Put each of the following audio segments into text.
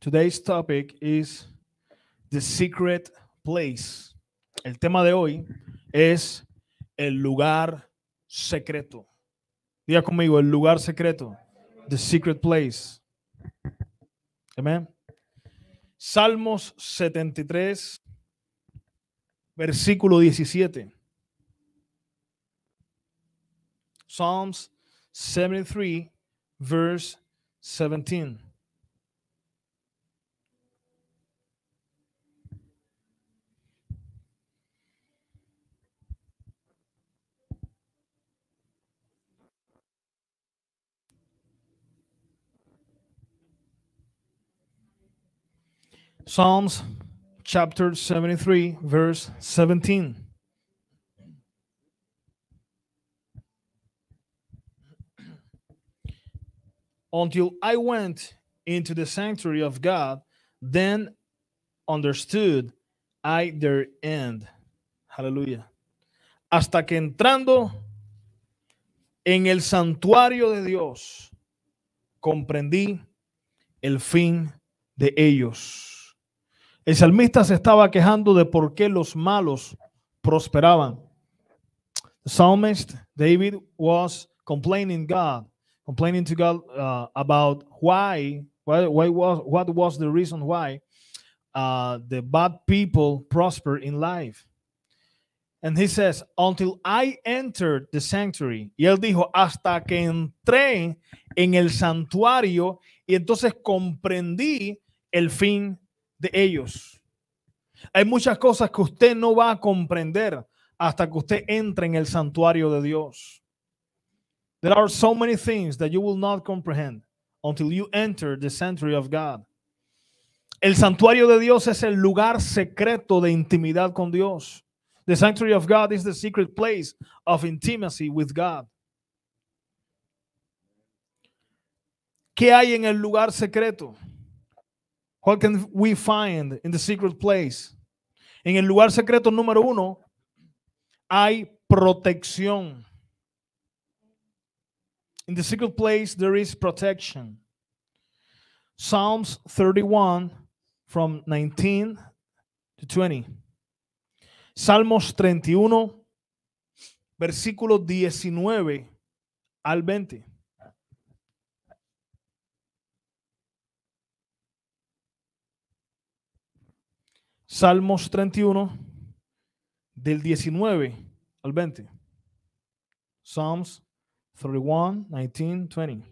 Today's topic is The Secret Place. El tema de hoy es el lugar secreto. Diga conmigo, el lugar secreto. The Secret Place. Amén. Salmos 73, versículo 17. Psalms 73, verse 17. Psalms chapter 73, verse 17. Until I went into the sanctuary of God, then understood I their end. Hallelujah. Hasta que entrando en el santuario de Dios, comprendí el fin de ellos. El salmista se estaba quejando de por qué los malos prosperaban. The psalmist David was complaining God, complaining to God uh, about why, why, why was, what was the reason why uh, the bad people prosper in life. And he says, until I entered the sanctuary. Y él dijo, hasta que entré en el santuario y entonces comprendí el fin de ellos. Hay muchas cosas que usted no va a comprender hasta que usted entre en el santuario de Dios. There are so many things that you will not comprehend until you enter the sanctuary of God. El santuario de Dios es el lugar secreto de intimidad con Dios. The sanctuary of God is the secret place of intimacy with God. ¿Qué hay en el lugar secreto? What can we find in the secret place? En el lugar secreto número uno, hay protección. In the secret place, there is protection. Psalms 31 from 19 to 20. Salmos 31, versículo 19 al 20. Salmos 31, del 19 al 20. Psalms 31, 19, 20.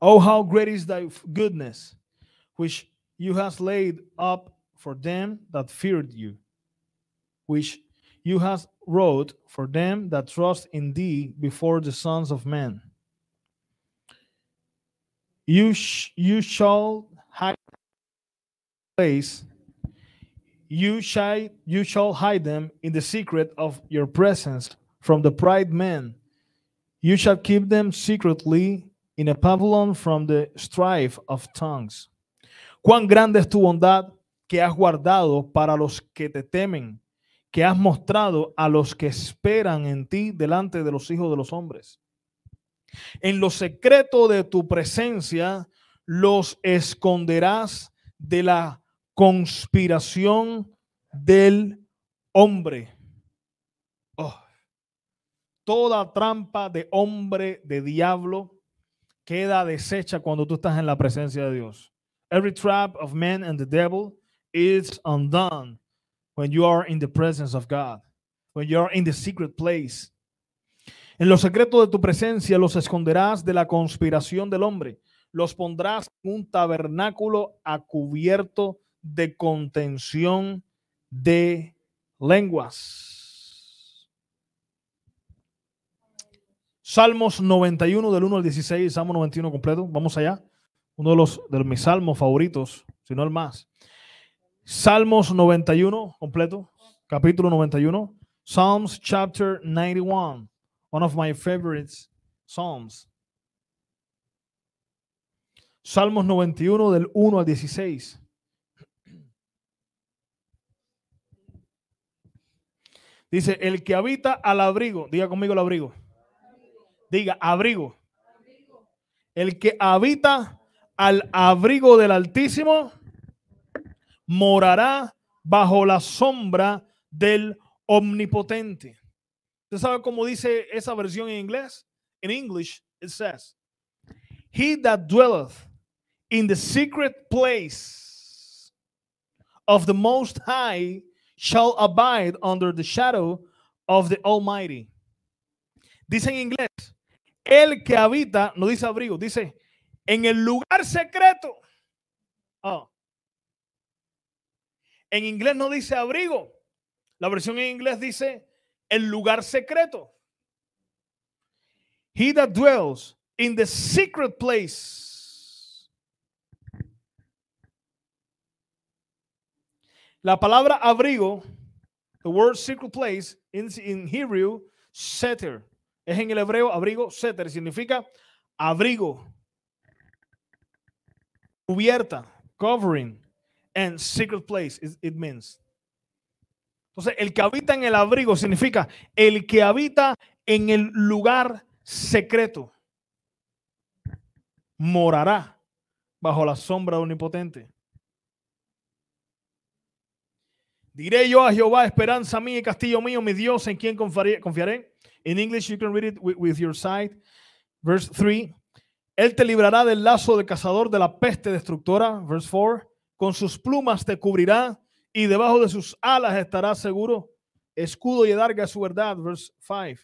Oh, how great is thy goodness, which you hast laid up for them that feared you, which you hast wrought for them that trust in thee before the sons of men you sh- you shall hide place you shall you shall hide them in the secret of your presence from the pride men you shall keep them secretly in a pavilion from the strife of tongues cuán grande es tu bondad que has guardado para los que te temen que has mostrado a los que esperan en ti delante de los hijos de los hombres En lo secreto de tu presencia los esconderás de la conspiración del hombre. Oh. toda trampa de hombre, de diablo, queda deshecha cuando tú estás en la presencia de Dios. Every trap of man and the devil is undone when you are in the presence of God, when you are in the secret place en los secretos de tu presencia los esconderás de la conspiración del hombre. Los pondrás en un tabernáculo a cubierto de contención de lenguas. Salmos 91 del 1 al 16, Salmo 91 completo, vamos allá. Uno de, los, de mis salmos favoritos, si no el más. Salmos 91 completo, capítulo 91, Psalms chapter 91 one of my favorite psalms. Salmos 91 del 1 al 16. Dice, el que habita al abrigo, diga conmigo el abrigo. Diga, abrigo. El que habita al abrigo del Altísimo morará bajo la sombra del Omnipotente. ¿Usted sabe cómo dice esa versión en inglés? In English, it says, He that dwelleth in the secret place of the Most High shall abide under the shadow of the Almighty. Dice en inglés, el que habita, no dice abrigo, dice, en el lugar secreto. Oh. En inglés no dice abrigo. La versión en inglés dice el lugar secreto. He that dwells in the secret place. La palabra abrigo, the word secret place, in, in Hebrew, seter. Es en el hebreo abrigo, seter. Significa abrigo, cubierta, covering, and secret place, it means. Entonces, el que habita en el abrigo significa el que habita en el lugar secreto. Morará bajo la sombra de omnipotente. Diré yo a Jehová, esperanza mía y castillo mío, mi Dios, en quien confiaré. En English, you can read it with, your sight. Verse 3. Él te librará del lazo de cazador de la peste destructora. Verse 4. Con sus plumas te cubrirá y debajo de sus alas estarás seguro. Escudo y es su verdad. Verse 5.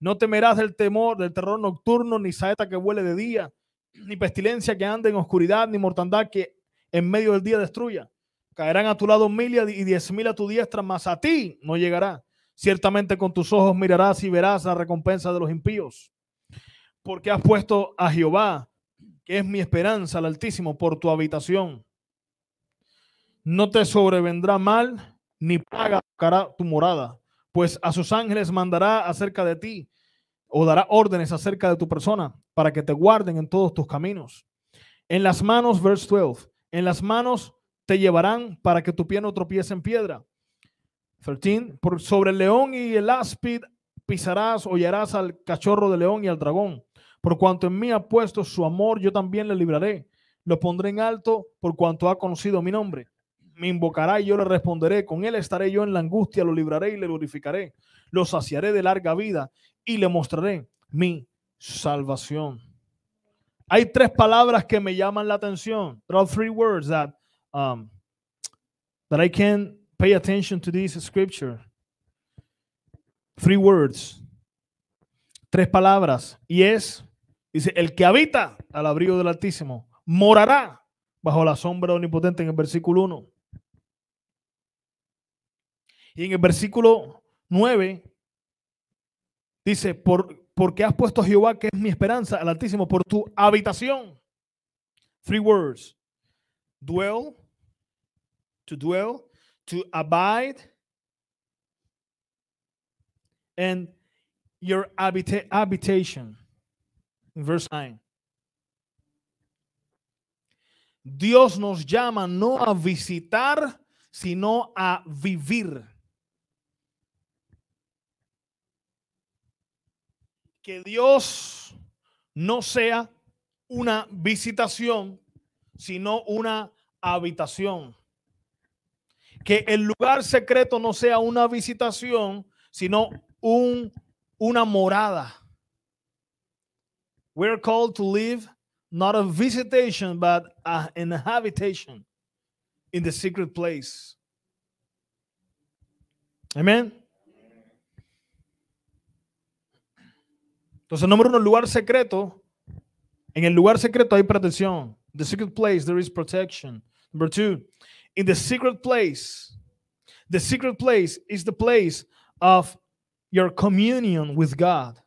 No temerás del temor, del terror nocturno, ni saeta que huele de día, ni pestilencia que ande en oscuridad, ni mortandad que en medio del día destruya. Caerán a tu lado mil y diez mil a tu diestra, mas a ti no llegará. Ciertamente con tus ojos mirarás y verás la recompensa de los impíos. Porque has puesto a Jehová, que es mi esperanza, al Altísimo, por tu habitación no te sobrevendrá mal, ni paga tu morada, pues a sus ángeles mandará acerca de ti, o dará órdenes acerca de tu persona, para que te guarden en todos tus caminos. En las manos, verse 12, en las manos te llevarán para que tu pie no tropiece en piedra. 13, por sobre el león y el áspid pisarás, hollarás al cachorro de león y al dragón. Por cuanto en mí ha puesto su amor, yo también le libraré. Lo pondré en alto por cuanto ha conocido mi nombre me invocará y yo le responderé, con él estaré yo en la angustia, lo libraré y le glorificaré, lo saciaré de larga vida y le mostraré mi salvación. Hay tres palabras que me llaman la atención. There three words that, um, that I can pay attention to this scripture. Three words. Tres palabras. Y es, dice, el que habita al abrigo del Altísimo morará bajo la sombra omnipotente en el versículo 1. Y en el versículo 9 dice, Por, porque has puesto a Jehová, que es mi esperanza, al Altísimo, por tu habitación. Three words. Dwell, to dwell, to abide, and your habita habitation. Verse 9. Dios nos llama no a visitar, sino a vivir. que Dios no sea una visitación, sino una habitación. Que el lugar secreto no sea una visitación, sino un, una morada. We are called to live not a visitation, but a, an habitation in the secret place. Amen. Entonces, número uno, lugar secreto. En el lugar secreto hay protección. the secret place, there is protection. Number two, in the secret place, the secret place is the place of your communion with God.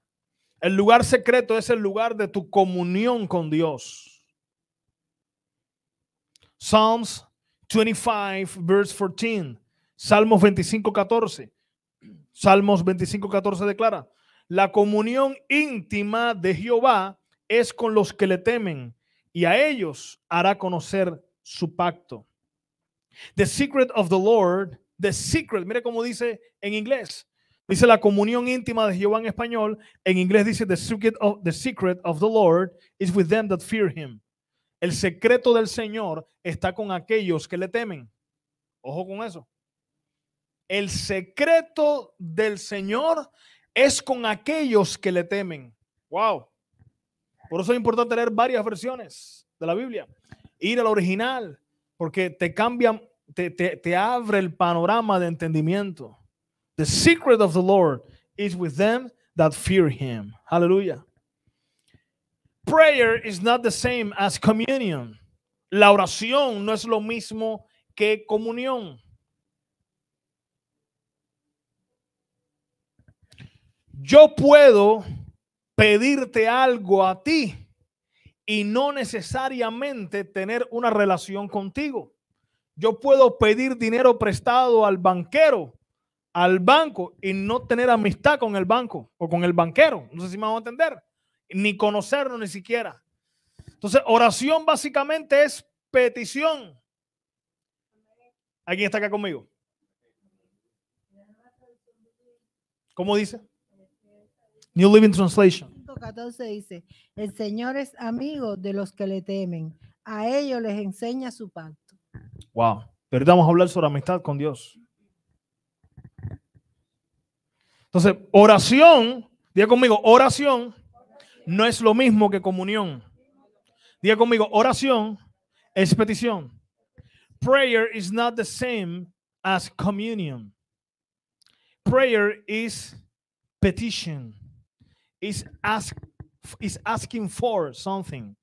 El lugar secreto es el lugar de tu comunión con Dios. Psalms 25, verse 14. Salmos 25, 14. Salmos 25, 14 declara, la comunión íntima de Jehová es con los que le temen y a ellos hará conocer su pacto. The secret of the Lord, the secret, mire cómo dice en inglés. Dice la comunión íntima de Jehová en español, en inglés dice the secret of the, secret of the Lord is with them that fear him. El secreto del Señor está con aquellos que le temen. Ojo con eso. El secreto del Señor es con aquellos que le temen. Wow. Por eso es importante tener varias versiones de la Biblia. Ir al original, porque te cambia, te, abre el panorama de entendimiento. The secret of the Lord is with them that fear him. Aleluya. Prayer is not the same as communion. La oración no es lo mismo que comunión. yo puedo pedirte algo a ti y no necesariamente tener una relación contigo. Yo puedo pedir dinero prestado al banquero, al banco y no tener amistad con el banco o con el banquero. No sé si me van a entender. Ni conocernos ni siquiera. Entonces, oración básicamente es petición. ¿Alguien está acá conmigo? ¿Cómo dice? New Living Translation. dice, el Señor es amigo de los que le temen, a ellos les enseña su pacto. Wow, pero vamos a hablar sobre amistad con Dios. Entonces, oración, diga conmigo, oración no es lo mismo que comunión. Diga conmigo, oración es petición. Prayer is not the same as communion. Prayer is petition is, is asking for something.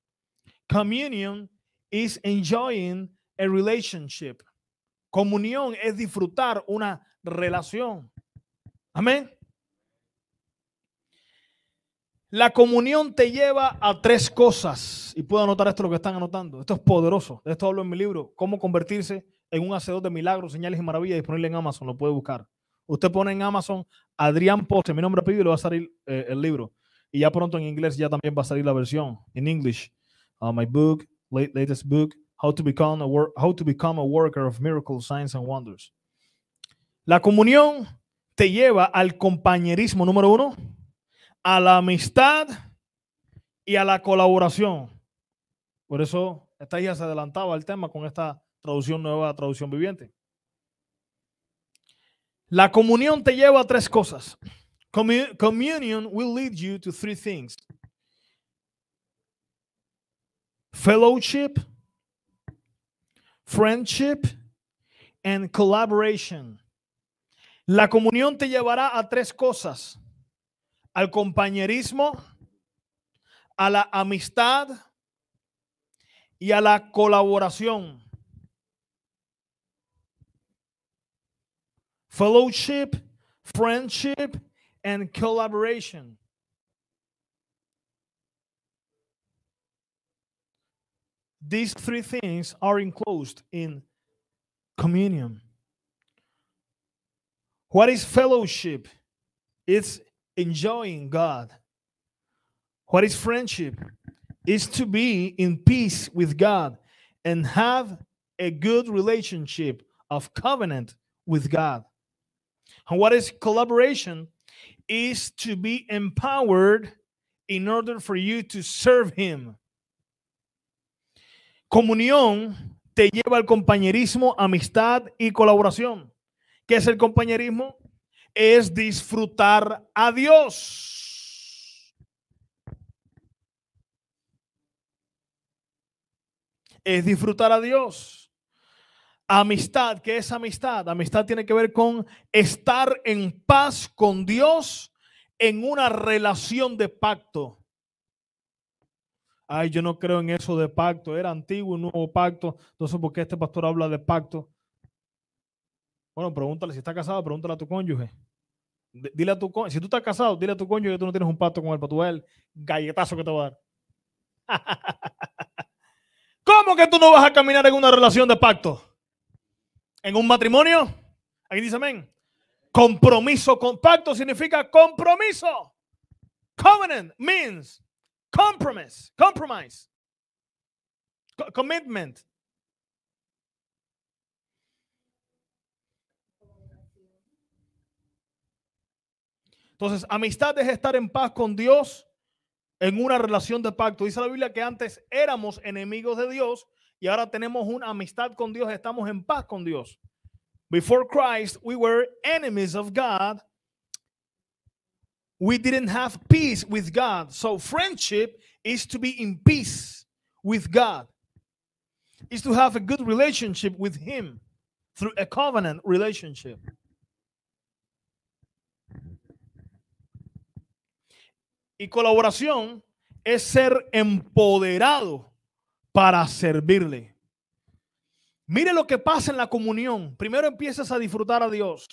Communion is enjoying a relationship. Comunión es disfrutar una relación. Amén. La comunión te lleva a tres cosas. Y puedo anotar esto lo que están anotando. Esto es poderoso. De esto hablo en mi libro, Cómo convertirse en un hacedor de milagros, señales y maravillas, disponible en Amazon. Lo puede buscar. Usted pone en Amazon Adrián Postre, mi nombre pedido y le va a salir eh, el libro. Y ya pronto en inglés ya también va a salir la versión en English. Uh, my book, latest book, How to, become a How to Become a Worker of Miracles, Signs and Wonders. La comunión te lleva al compañerismo número uno, a la amistad y a la colaboración. Por eso esta ya se adelantaba al tema con esta traducción nueva, traducción viviente. La comunión te lleva a tres cosas. communion will lead you to three things. Fellowship, friendship and collaboration. La comunión te llevará a tres cosas. Al compañerismo, a la amistad y a la colaboración. fellowship, friendship, and collaboration. These three things are enclosed in communion. What is fellowship? It's enjoying God. What is friendship? It's to be in peace with God and have a good relationship of covenant with God. What is collaboration? Is to be empowered in order for you to serve Him. Comunión te lleva al compañerismo, amistad y colaboración. ¿Qué es el compañerismo? Es disfrutar a Dios. Es disfrutar a Dios. Amistad, ¿qué es amistad? Amistad tiene que ver con estar en paz con Dios en una relación de pacto. Ay, yo no creo en eso de pacto. Era antiguo, un nuevo pacto. Entonces, ¿por qué este pastor habla de pacto? Bueno, pregúntale, si está casado, pregúntale a tu cónyuge. Dile a tu cónyuge, si tú estás casado, dile a tu cónyuge que tú no tienes un pacto con él para tu ver el galletazo que te va a dar. ¿Cómo que tú no vas a caminar en una relación de pacto? En un matrimonio, aquí dice amén. Compromiso, pacto significa compromiso. Covenant means compromise, compromise, commitment. Entonces, amistad es estar en paz con Dios en una relación de pacto. Dice la Biblia que antes éramos enemigos de Dios, y ahora tenemos una amistad con Dios, estamos en paz con Dios. Before Christ, we were enemies of God. We didn't have peace with God. So friendship is to be in peace with God. Is to have a good relationship with him through a covenant relationship. Y colaboración es ser empoderado para servirle. Mire lo que pasa en la comunión. Primero empiezas a disfrutar a Dios.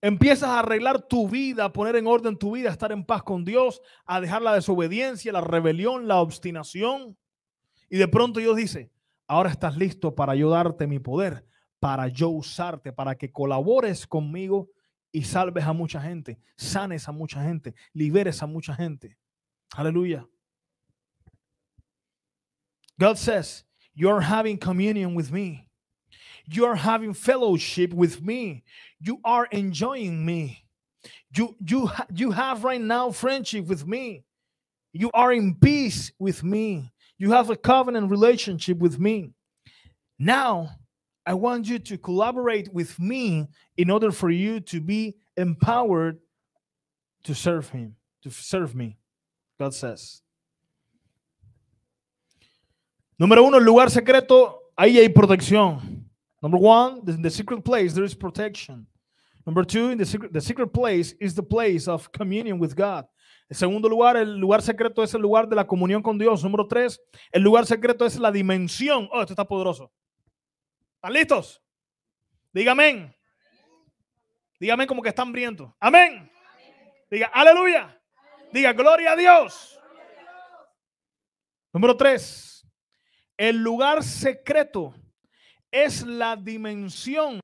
Empiezas a arreglar tu vida, a poner en orden tu vida, a estar en paz con Dios, a dejar la desobediencia, la rebelión, la obstinación. Y de pronto Dios dice, ahora estás listo para yo darte mi poder, para yo usarte, para que colabores conmigo y salves a mucha gente, sanes a mucha gente, liberes a mucha gente. Aleluya. God says, You're having communion with me. You are having fellowship with me. You are enjoying me. You, you, you have right now friendship with me. You are in peace with me. You have a covenant relationship with me. Now, I want you to collaborate with me in order for you to be empowered to serve Him, to serve me, God says. Número uno, el lugar secreto, ahí hay protección. Number one, in the secret place there is protection. Number two, in the secret, the secret place is the place of communion with God. El segundo lugar, el lugar secreto es el lugar de la comunión con Dios. Número tres, el lugar secreto es la dimensión. Oh, esto está poderoso. ¿Están listos? Dígame. Dígame como que están hambrientos. Amén. Diga, aleluya. Diga, gloria a Dios. Número tres, el lugar secreto es la dimensión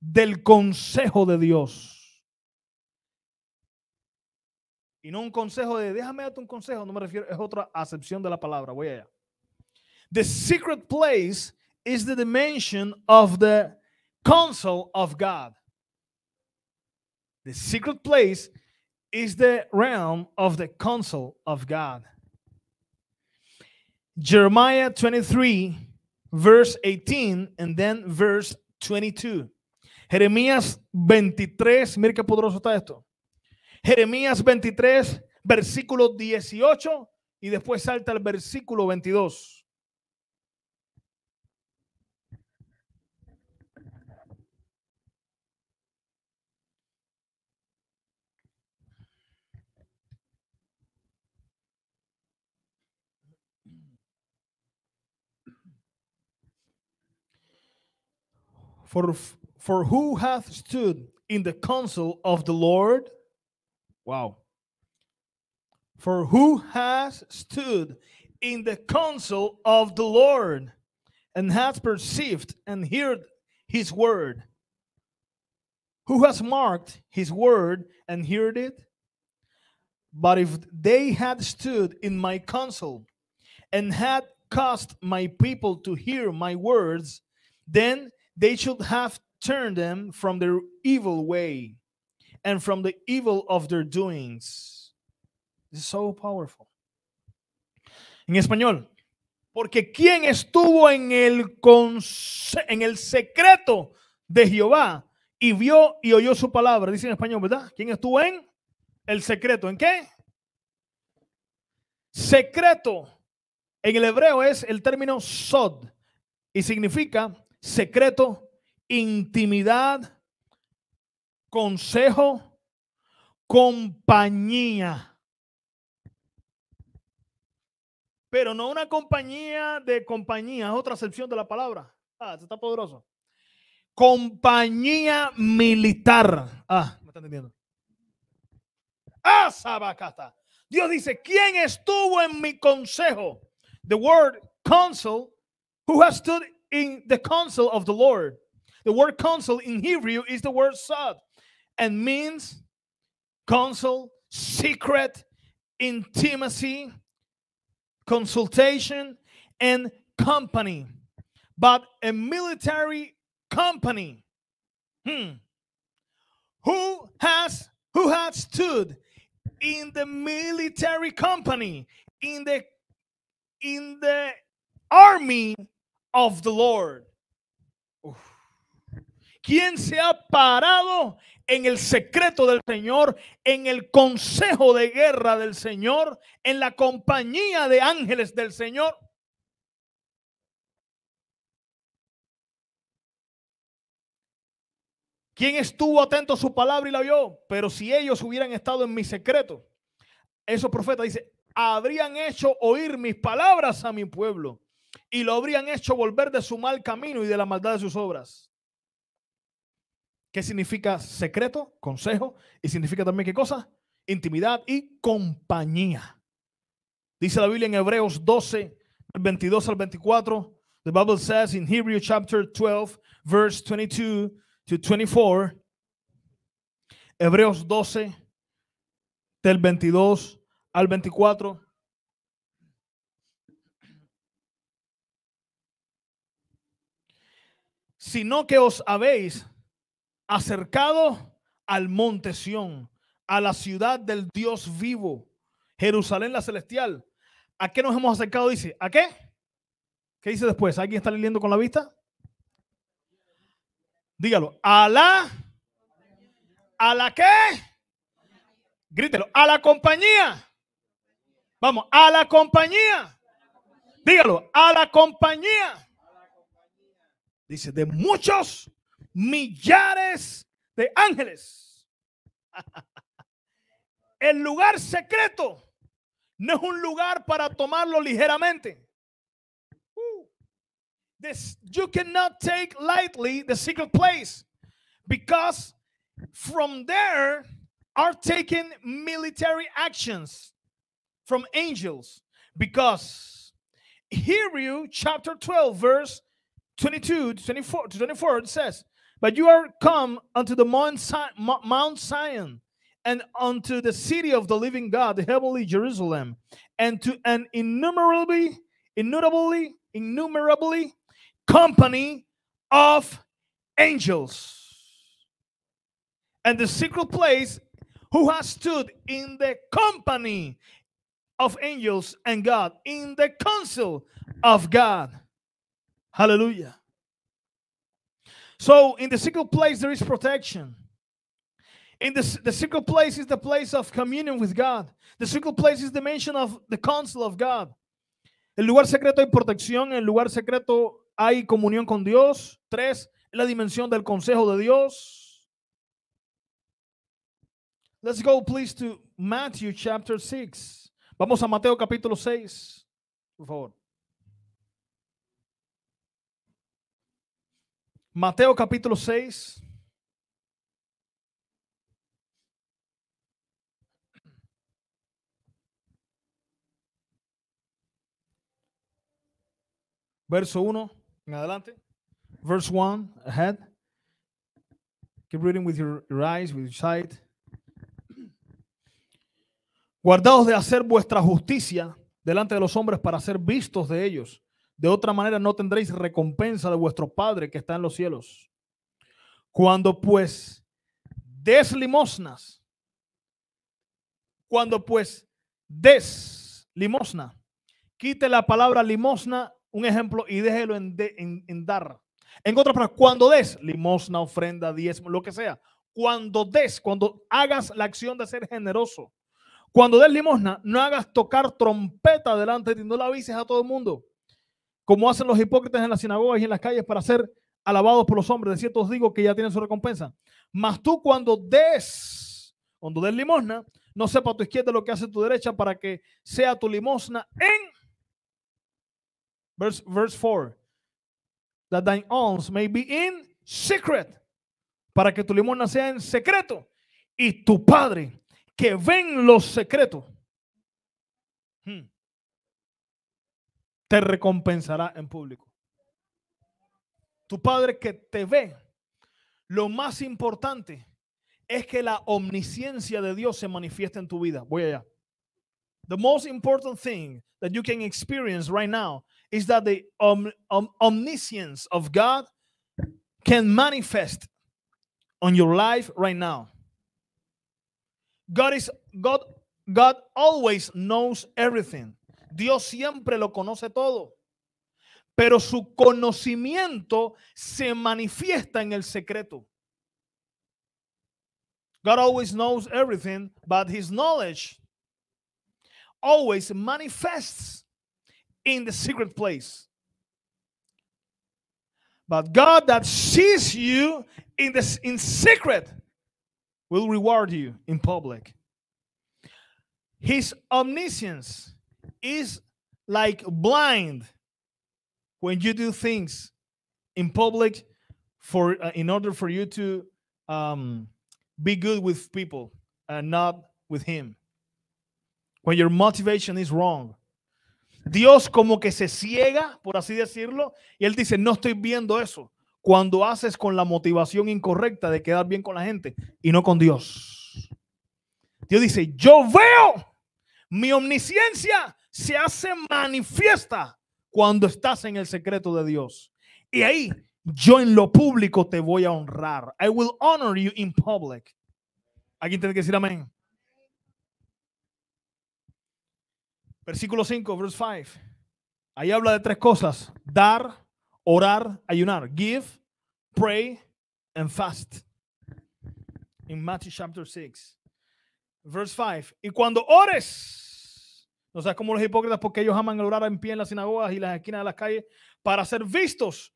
del consejo de Dios. Y no un consejo de, déjame darte un consejo, no me refiero, es otra acepción de la palabra. Voy allá. The secret place is the dimension of the council of God. The secret place is the realm of the council of God. Jeremiah 23, verse 18, and then verse 22. Jeremías 23, mira qué poderoso está esto. Jeremías 23, versículo 18, y después salta al versículo 22. For, for who hath stood in the counsel of the Lord? Wow. For who has stood in the counsel of the Lord and hath perceived and heard his word? Who has marked his word and heard it? But if they had stood in my counsel and had caused my people to hear my words, then They should have turned them from their evil way and from the evil of their doings. En español, porque quien estuvo en el, en el secreto de Jehová y vio y oyó su palabra, dice en español, ¿verdad? ¿Quién estuvo en el secreto? ¿En qué? Secreto. En el hebreo es el término sod y significa secreto, intimidad, consejo, compañía. Pero no una compañía de compañía, otra excepción de la palabra. Ah, está poderoso. Compañía militar. Ah, me están entendiendo. Ah, Dios dice, ¿quién estuvo en mi consejo? The word counsel, who has stood in the counsel of the Lord. The word counsel in Hebrew is the word sod and means counsel, secret, intimacy, consultation, and company. But a military company. Hmm. Who has who has stood in the military company in the in the army of the Lord. ¿Quién se ha parado en el secreto del Señor, en el consejo de guerra del Señor, en la compañía de ángeles del Señor? ¿Quién estuvo atento a su palabra y la vio? Pero si ellos hubieran estado en mi secreto, esos profetas, dice, habrían hecho oír mis palabras a mi pueblo y lo habrían hecho volver de su mal camino y de la maldad de sus obras. ¿Qué significa secreto, consejo? Y significa también qué cosa? Intimidad y compañía. Dice la Biblia en Hebreos 12, 22 al 24. The Bible says in Hebrew chapter 12, verse 22 to 24. Hebreos 12, del 22 al 24. sino que os habéis acercado al monte Sión, a la ciudad del Dios vivo, Jerusalén la celestial. ¿A qué nos hemos acercado? Dice, ¿a qué? ¿Qué dice después? ¿Alguien está leyendo con la vista? Dígalo, a la, a la qué? Grítelo, a la compañía. Vamos, a la compañía. Dígalo, a la compañía dice, de muchos millares de ángeles. El lugar secreto no es un lugar para tomarlo ligeramente. Uh. This, you cannot take lightly the secret place because from there are taken military actions from angels because Hebrew chapter 12 verse 22 to 24 to 24 it says but you are come unto the mount, si- mount Sion and unto the city of the living God, the heavenly Jerusalem, and to an innumerably, innumerably, innumerably company of angels. And the secret place who has stood in the company of angels and God, in the council of God Hallelujah. So in the secret place, there is protection. In the, the secret place is the place of communion with God. The secret place is the mention of the counsel of God. El lugar secreto hay protección. El lugar secreto hay comunión con Dios. Tres, la dimensión del consejo de Dios. Let's go please to Matthew chapter 6. Vamos a Mateo capítulo 6, por favor. Mateo capítulo 6. Verso 1 en adelante. Verse 1 ahead. Keep reading with your, eyes, with your sight. Guardaos de hacer vuestra justicia delante de los hombres para ser vistos de ellos. De otra manera no tendréis recompensa de vuestro Padre que está en los cielos. Cuando pues des limosnas, cuando pues des limosna, quite la palabra limosna, un ejemplo, y déjelo en, dar. En otras palabras, cuando des limosna, ofrenda, diezmo, lo que sea, cuando des, cuando hagas la acción de ser generoso, cuando des limosna, no hagas tocar trompeta delante de ti, no la avises a todo el mundo como hacen los hipócritas en las sinagogas y en las calles para ser alabados por los hombres. De cierto os digo que ya tienen su recompensa. Mas tú cuando des, cuando des limosna, no sepa tu izquierda lo que hace tu derecha para que sea tu limosna en... Verse, verse 4. That thine alms may be in secret. Para que tu limosna sea en secreto. Y tu padre que ven los secretos. Hmm te recompensará en público. Tu Padre que te ve, lo más importante es que la omnisciencia de Dios se manifieste en tu vida. Voy allá. The most important thing that you can experience right now is that the omniscience of God can manifest on your life right now. God is God God always knows everything. Dios siempre lo conoce todo, pero su conocimiento se manifiesta en el secreto. God always knows everything, but his knowledge always manifests in the secret place. But God that sees you in this in secret will reward you in public. His omniscience is like blind when you do things in public for uh, in order for you to um, be good with people and not with him. When your motivation is wrong. Dios como que se ciega, por así decirlo, y él dice, no estoy viendo eso, cuando haces con la motivación incorrecta de quedar bien con la gente y no con Dios. Dios dice, yo veo mi omnisciencia se hace manifiesta cuando estás en el secreto de Dios. Y ahí yo en lo público te voy a honrar. I will honor you in public. Aquí tiene que decir amén. Versículo 5, verse 5. Ahí habla de tres cosas: dar, orar, ayunar. Give, pray and fast. In Matthew chapter 6. Verse 5. Y cuando ores, no seas como los hipócritas porque ellos aman el orar en pie en las sinagogas y las esquinas de las calles para ser vistos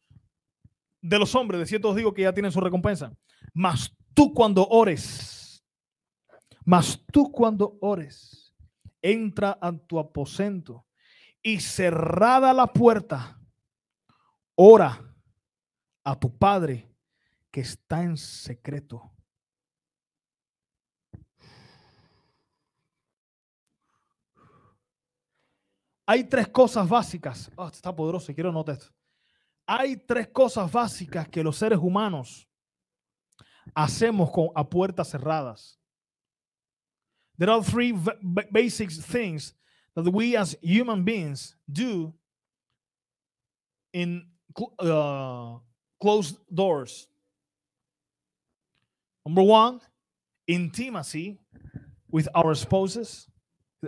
de los hombres. De cierto os digo que ya tienen su recompensa. Mas tú cuando ores, mas tú cuando ores, entra a tu aposento y cerrada la puerta, ora a tu Padre que está en secreto Hay tres cosas básicas. Ah, este está poderoso, quiero notar Hay tres cosas básicas que los seres humanos hacemos con, a puertas cerradas. There are three basic things that we as human beings do in uh, closed doors. Number one, intimacy with our spouses,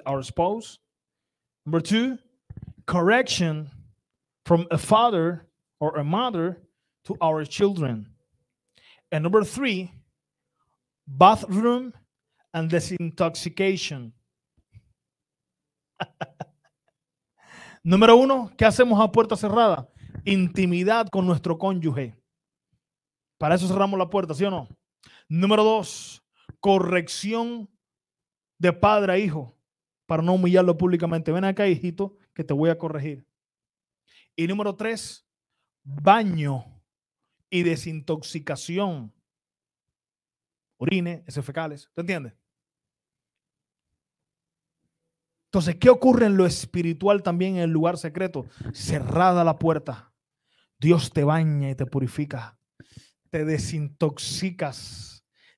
our spouse. Number two, correction from a father or a mother to our children. And number three, bathroom and desintoxication. Número uno, ¿qué hacemos a puerta cerrada? Intimidad con nuestro cónyuge. Para eso cerramos la puerta, ¿sí o no? Número dos, corrección de padre a hijo para no humillarlo públicamente. Ven acá, hijito, que te voy a corregir. Y número tres, baño y desintoxicación. Orines, heces fecales. ¿Te entiendes? Entonces, ¿qué ocurre en lo espiritual también en el lugar secreto? Cerrada la puerta. Dios te baña y te purifica. Te desintoxicas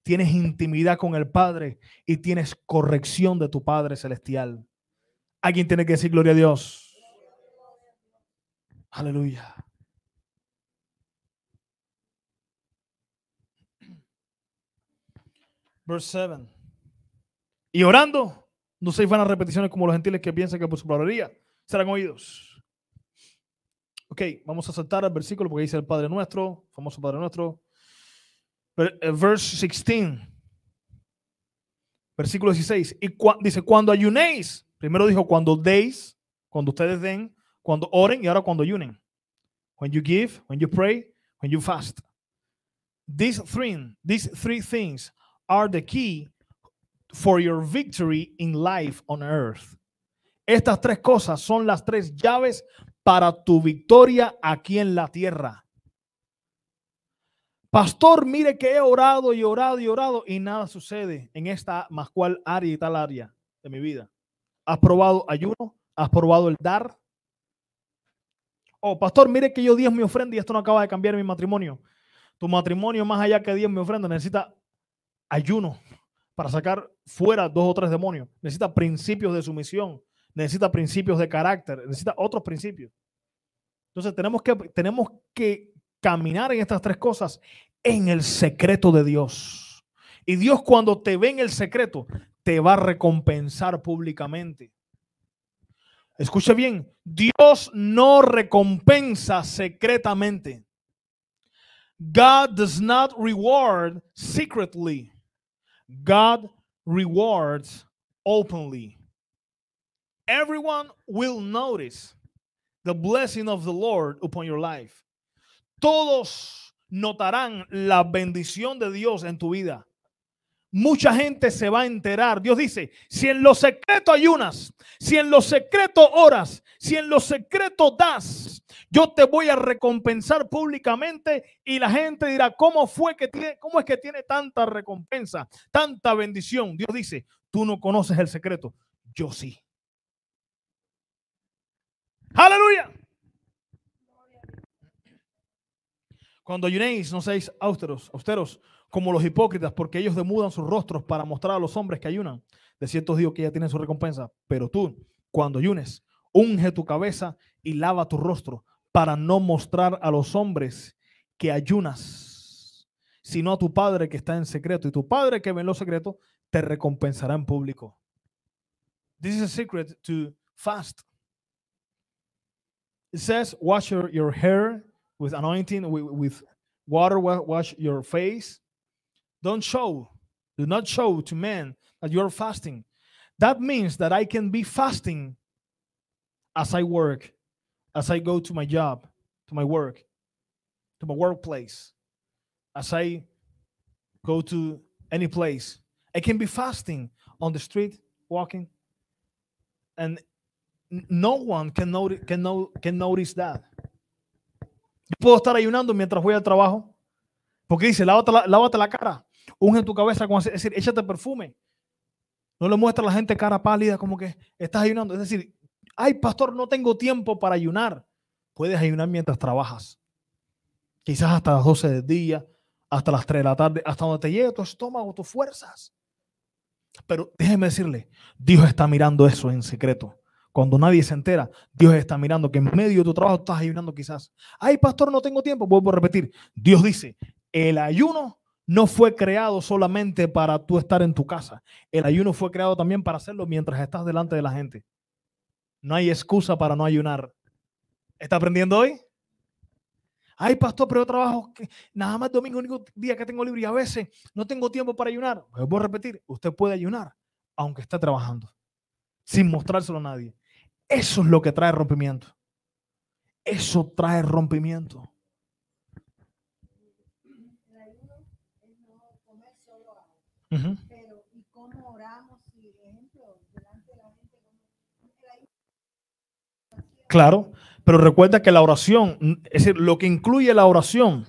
tienes intimidad con el Padre y tienes corrección de tu Padre Celestial. Alguien tiene que decir gloria a Dios. Aleluya. Verse 7. Y orando, no se van a repeticiones como los gentiles que piensan que por su palabrería serán oídos. Ok, vamos a saltar al versículo porque dice el Padre Nuestro, famoso Padre Nuestro. Eh, verse 16. Versículo 16. Y dice, cuando ayunéis, primero dijo, cuando deis, cuando ustedes den, cuando oren y ahora cuando ayunen. When you give, when you pray, when you fast. These three, these three things are the key for your victory in life on earth. Estas tres cosas son las tres llaves para tu victoria aquí en la tierra. Pastor, mire que he orado y orado y orado y nada sucede en esta más cual área y tal área de mi vida. ¿Has probado ayuno? ¿Has probado el dar? Oh, pastor, mire que yo dios mi ofrenda y esto no acaba de cambiar mi matrimonio. Tu matrimonio, más allá que Dios mi ofrenda, necesita ayuno para sacar fuera dos o tres demonios. Necesita principios de sumisión. Necesita principios de carácter. Necesita otros principios. Entonces tenemos que, tenemos que caminar en estas tres cosas en el secreto de Dios. Y Dios cuando te ve en el secreto, te va a recompensar públicamente. Escuche bien, Dios no recompensa secretamente. God does not reward secretly. God rewards openly. Everyone will notice the blessing of the Lord upon your life. Todos notarán la bendición de Dios en tu vida. Mucha gente se va a enterar. Dios dice, si en lo secreto ayunas, si en lo secreto oras, si en lo secreto das, yo te voy a recompensar públicamente y la gente dirá, ¿cómo fue que tiene, cómo es que tiene tanta recompensa, tanta bendición? Dios dice, tú no conoces el secreto, yo sí. Aleluya. Cuando ayunéis, no seáis austeros, austeros como los hipócritas, porque ellos demudan sus rostros para mostrar a los hombres que ayunan. De cierto digo que ya tienen su recompensa, pero tú, cuando ayunes, unge tu cabeza y lava tu rostro para no mostrar a los hombres que ayunas, sino a tu Padre que está en secreto. Y tu Padre que ve en lo secreto te recompensará en público. This is a secret to fast. It says, wash your hair with anointing, with, with water, wash your face. Don't show, do not show to men that you're fasting. That means that I can be fasting as I work, as I go to my job, to my work, to my workplace, as I go to any place. I can be fasting on the street, walking, and no one can notice can, can notice that. puedo estar ayunando mientras voy al trabajo. Porque dice, lávate la, lávate la cara, unge tu cabeza, como es decir, échate perfume. No le muestra a la gente cara pálida como que estás ayunando. Es decir, ay, pastor, no tengo tiempo para ayunar. Puedes ayunar mientras trabajas. Quizás hasta las 12 del día, hasta las 3 de la tarde, hasta donde te llegue tu estómago, tus fuerzas. Pero déjeme decirle, Dios está mirando eso en secreto. Cuando nadie se entera, Dios está mirando que en medio de tu trabajo estás ayunando quizás. Ay, pastor, no tengo tiempo. Vuelvo a repetir. Dios dice, el ayuno no fue creado solamente para tú estar en tu casa. El ayuno fue creado también para hacerlo mientras estás delante de la gente. No hay excusa para no ayunar. ¿Está aprendiendo hoy? Ay, pastor, pero yo trabajo nada más domingo, único día que tengo libre y a veces no tengo tiempo para ayunar. Vuelvo a repetir, usted puede ayunar aunque está trabajando, sin mostrárselo a nadie. Eso es lo que trae rompimiento. Eso trae rompimiento. Claro, pero recuerda que la oración, es decir, lo que incluye la oración.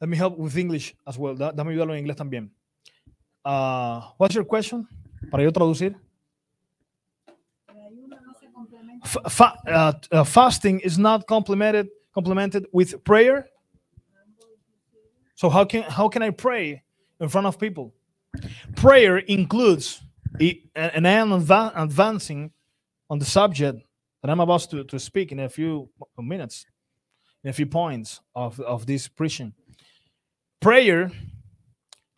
Let me help with English as well. dame ayudarlo en inglés también. Ah, what's your question? Para yo traducir. fa uh, uh, fasting is not complemented complemented with prayer so how can how can i pray in front of people prayer includes and i am advancing on the subject that i'm about to, to speak in a few minutes in a few points of, of this preaching prayer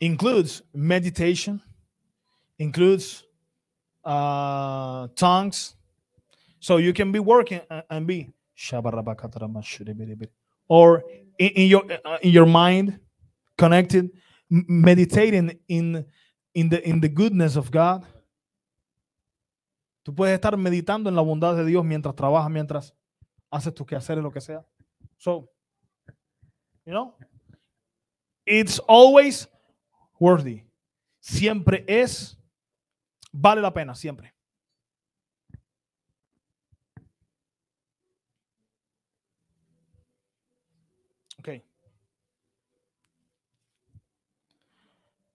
includes meditation includes uh, tongues so you can be working and be or in, in your uh, in your mind connected meditating in in the in the goodness of God. Tú puedes estar meditando en la bondad de Dios mientras trabajas, mientras haces tus quehaceres, lo que sea. So, you know, it's always worthy. Siempre es, vale la pena, siempre.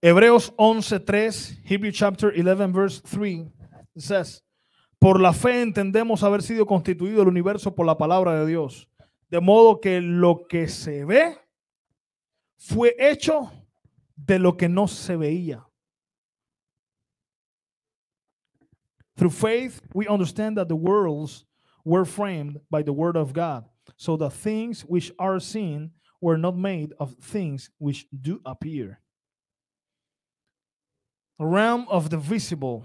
Hebreos 11:3, Hebrew chapter 11 verse 3 says, "Por la fe entendemos haber sido constituido el universo por la palabra de Dios, de modo que lo que se ve fue hecho de lo que no se veía." Through faith we understand that the worlds were framed by the word of God, so the things which are seen were not made of things which do appear. realm of the visible,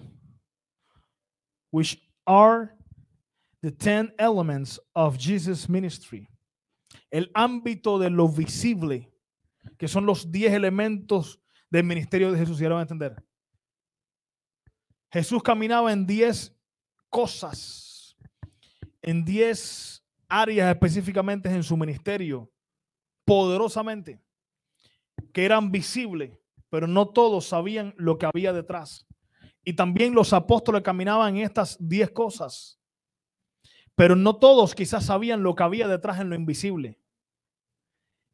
which are the ten elements of Jesus' ministry. El ámbito de lo visible, que son los diez elementos del ministerio de Jesús, a entender. Jesús caminaba en diez cosas, en diez áreas específicamente en su ministerio, poderosamente, que eran visibles pero no todos sabían lo que había detrás. Y también los apóstoles caminaban en estas diez cosas, pero no todos quizás sabían lo que había detrás en lo invisible.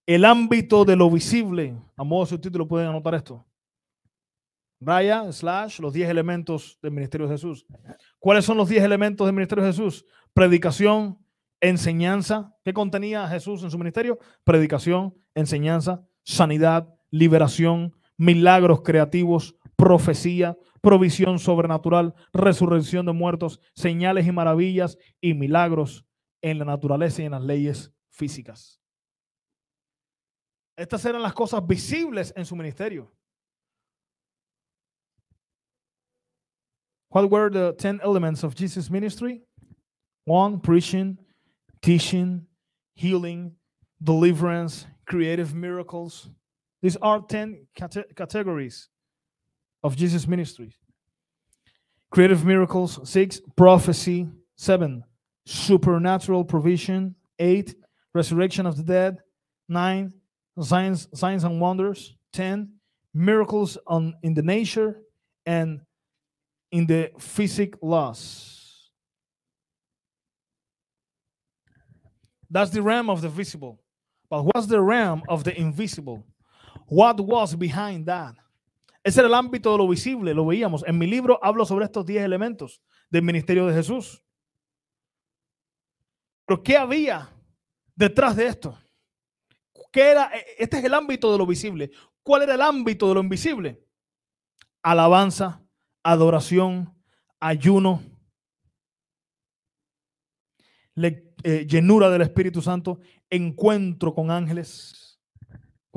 El ámbito de lo visible, a modo de subtítulo pueden anotar esto. Raya, slash, los diez elementos del ministerio de Jesús. ¿Cuáles son los diez elementos del ministerio de Jesús? Predicación, enseñanza. ¿Qué contenía Jesús en su ministerio? Predicación, enseñanza, sanidad, liberación, milagros creativos, profecía, provisión sobrenatural, resurrección de muertos, señales y maravillas y milagros en la naturaleza y en las leyes físicas. Estas eran las cosas visibles en su ministerio. What were the ten elements of Jesus' ministry? One, preaching, teaching, healing, deliverance, creative miracles, These are 10 cate categories of Jesus' ministries creative miracles, six, prophecy, seven, supernatural provision, eight, resurrection of the dead, nine, signs, signs and wonders, ten, miracles on, in the nature and in the physic laws. That's the realm of the visible. But what's the realm of the invisible? What was behind that? Ese era el ámbito de lo visible, lo veíamos. En mi libro hablo sobre estos 10 elementos del ministerio de Jesús. Pero ¿qué había detrás de esto? ¿Qué era? E, este es el ámbito de lo visible. ¿Cuál era el ámbito de lo invisible? Alabanza, adoración, ayuno, eh, llenura del Espíritu Santo, encuentro con ángeles.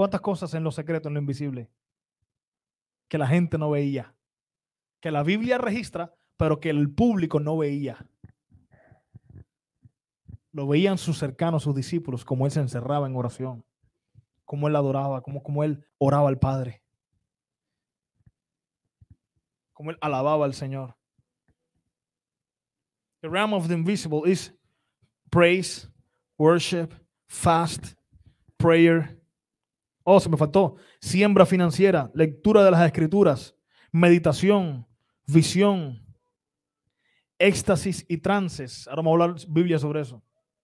¿Cuántas cosas en lo secreto, en lo invisible? Que la gente no veía. Que la Biblia registra, pero que el público no veía. Lo veían sus cercanos, sus discípulos, como él se encerraba en oración, como él adoraba, como, él oraba al Padre, como él alababa al Señor. The realm of the invisible is praise, worship, fast, prayer, Oh, se me faltó. Siembra financiera, lectura de las escrituras, meditación, visión, éxtasis y trances. Ahora vamos a hablar Biblia sobre eso.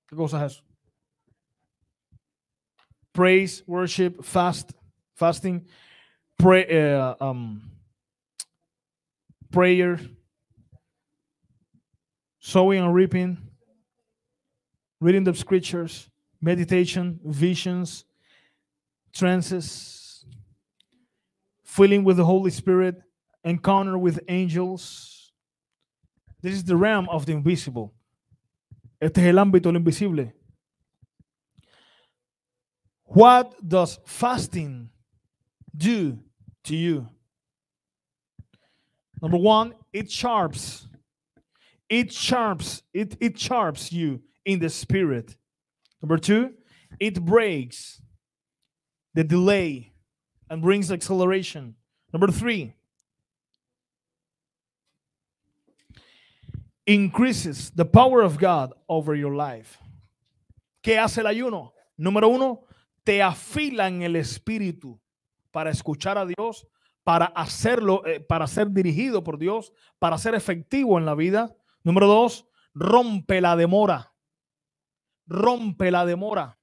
¿Qué cosa es eso? Praise, worship, fast, fasting, eh, um, prayer, sowing and reaping, reading the scriptures, meditation, visions, trances, filling with the Holy Spirit, encounter with angels. This is the realm of the invisible. Este es el ámbito lo invisible. What does fasting do to you? Number one, it sharps. It sharps. It, it sharps you in the spirit. Number two, it breaks. the delay and brings acceleration. Number three, increases the power of God over your life. ¿Qué hace el ayuno? Número uno, te afila en el espíritu para escuchar a Dios, para hacerlo, eh, para ser dirigido por Dios, para ser efectivo en la vida. Número dos, rompe la demora. Rompe la demora.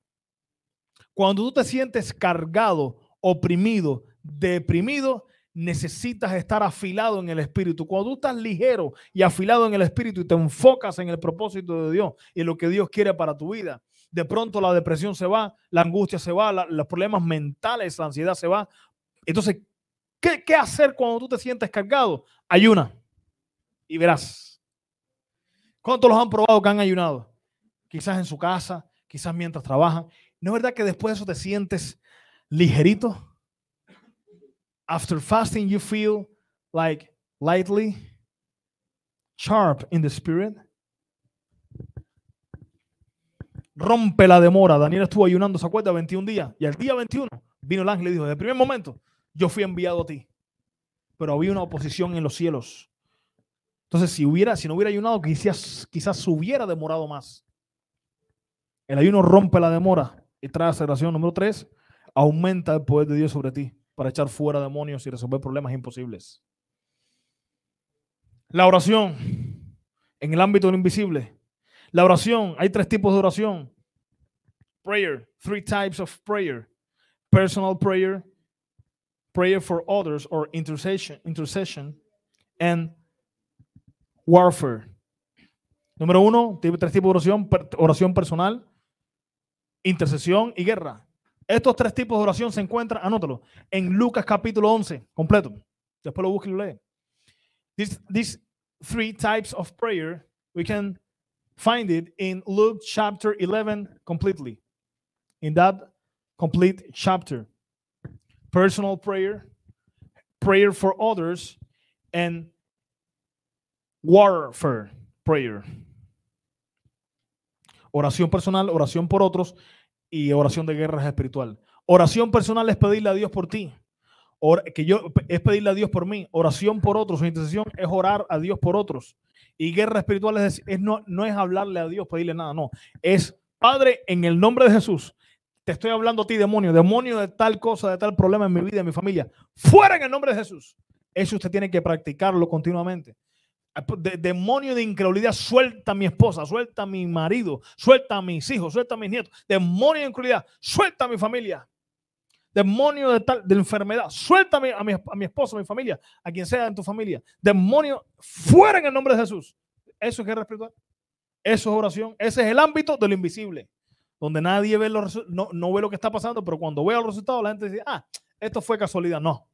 Cuando tú te sientes cargado, oprimido, deprimido, necesitas estar afilado en el espíritu. Cuando tú estás ligero y afilado en el espíritu y te enfocas en el propósito de Dios y lo que Dios quiere para tu vida, de pronto la depresión se va, la angustia se va, los problemas mentales, la ansiedad se va. Entonces, ¿qué, ¿qué hacer cuando tú te sientes cargado? Ayuna y verás. ¿Cuántos los han probado que han ayunado? Quizás en su casa, quizás mientras trabajan, ¿No es verdad que después de eso te sientes ligerito? After fasting, you feel like lightly, sharp in the spirit. Rompe la demora. Daniel estuvo ayunando, ¿se acuerda? 21 días. Y al día 21 vino el ángel y dijo, desde el primer momento yo fui enviado a ti. Pero había una oposición en los cielos. Entonces, si, hubiera, si no hubiera ayunado, quizás, quizás hubiera demorado más. El ayuno rompe la demora. Y tras oración número tres, aumenta el poder de Dios sobre ti para echar fuera demonios y resolver problemas imposibles. La oración en el ámbito del invisible. La oración, hay tres tipos de oración. Prayer, three types of prayer. Personal prayer, prayer for others or intercession, intercession and warfare. Número uno, tres tipos de oración. Oración personal, intercesión y guerra. Estos tres tipos de oración se encuentran, anótalo, en Lucas capítulo 11, completo. Después lo busque y lo These, three types of prayer, we can find it in Luke chapter 11 completely. In that complete chapter. Personal prayer, prayer for others, and warfare prayer. Oración personal, oración por otros y oración de guerras espiritual. Oración personal es pedirle a Dios por ti. que yo es pedirle a Dios por mí. Oración por otros, su intención es orar a Dios por otros. Y guerra espiritual es, no, no es hablarle a Dios, pedirle nada, no. Es Padre, en el nombre de Jesús, te estoy hablando a ti, demonio, demonio de tal cosa, de tal problema en mi vida, en mi familia. Fuera en el nombre de Jesús. Eso usted tiene que practicarlo continuamente. Ah, pues, demonio de incredulidad, suelta a mi esposa, suelta a mi marido, suelta a mis hijos, suelta a mis nietos. Demonio de incredulidad, suelta a mi familia. Demonio de tal, enfermedad, suelta a mi, a mi, esposa, a mi familia, a quien sea en tu familia. Demonio, fuera en el nombre de Jesús. Eso es guerra espiritual. Eso es oración. Ese es el ámbito de lo invisible, donde nadie ve los, no, no ve lo que está pasando, pero cuando veo el resultados, la gente dice, ah, esto fue casualidad. No.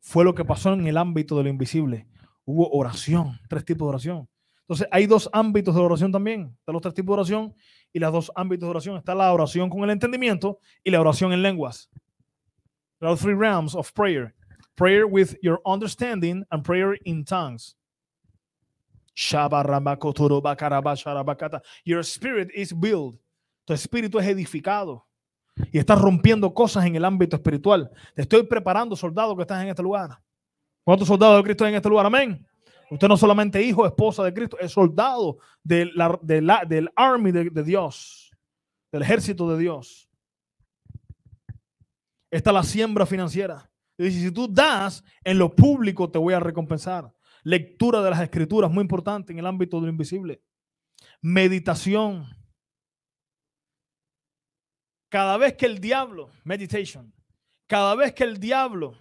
Fue lo que pasó en el ámbito de lo invisible hubo oración, tres tipos de oración. Entonces, hay dos ámbitos de oración también. Están los tres tipos de oración y los dos ámbitos de oración. Está la oración con el entendimiento y la oración en lenguas. There are three realms of prayer. Prayer with your understanding and prayer in tongues. Your spirit is built. Tu espíritu es edificado. Y estás rompiendo cosas en el ámbito espiritual. Te estoy preparando, soldado, que estás en este lugar. ¿Cuántos soldados de Cristo hay en este lugar? Amén. Usted no solamente hijo, esposa de Cristo, es soldado del army de, Dios, del ejército de Dios. Está la siembra financiera. dice, si tú das en lo público, te voy a recompensar. Lectura de las escrituras, muy importante en el ámbito de lo invisible. Meditación. Cada vez que el diablo, meditation, cada vez que el diablo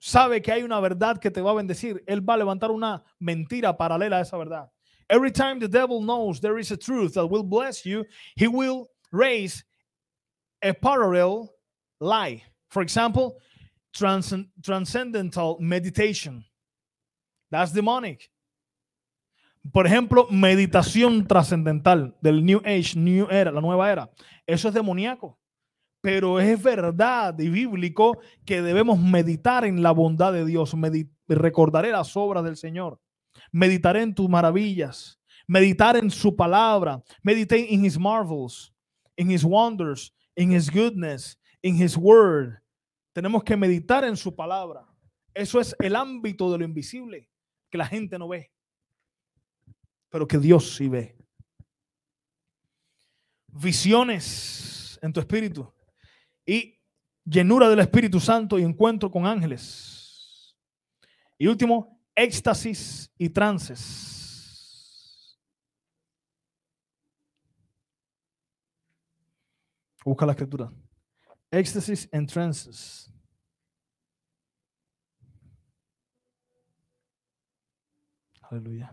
sabe que hay una verdad que te va a bendecir, él va a levantar una mentira paralela a esa verdad. Every time the devil knows there is a truth that will bless you, he will raise a parallel lie. For example, transcendental meditation. That's demonic. Por ejemplo, meditación trascendental del New Age, New Era, la nueva era. Eso es demoníaco pero es verdad y bíblico que debemos meditar en la bondad de Dios. recordaré las obras del Señor. Meditaré en tus maravillas. Meditar en su palabra. Medité en his marvels, en his wonders, en his goodness, en his word. Tenemos que meditar en su palabra. Eso es el ámbito de lo invisible que la gente no ve, pero que Dios sí ve. Visiones en tu espíritu y llenura del Espíritu Santo y encuentro con ángeles. Y último, éxtasis y trances. Busca la escritura. Éxtasis and trances. Aleluya.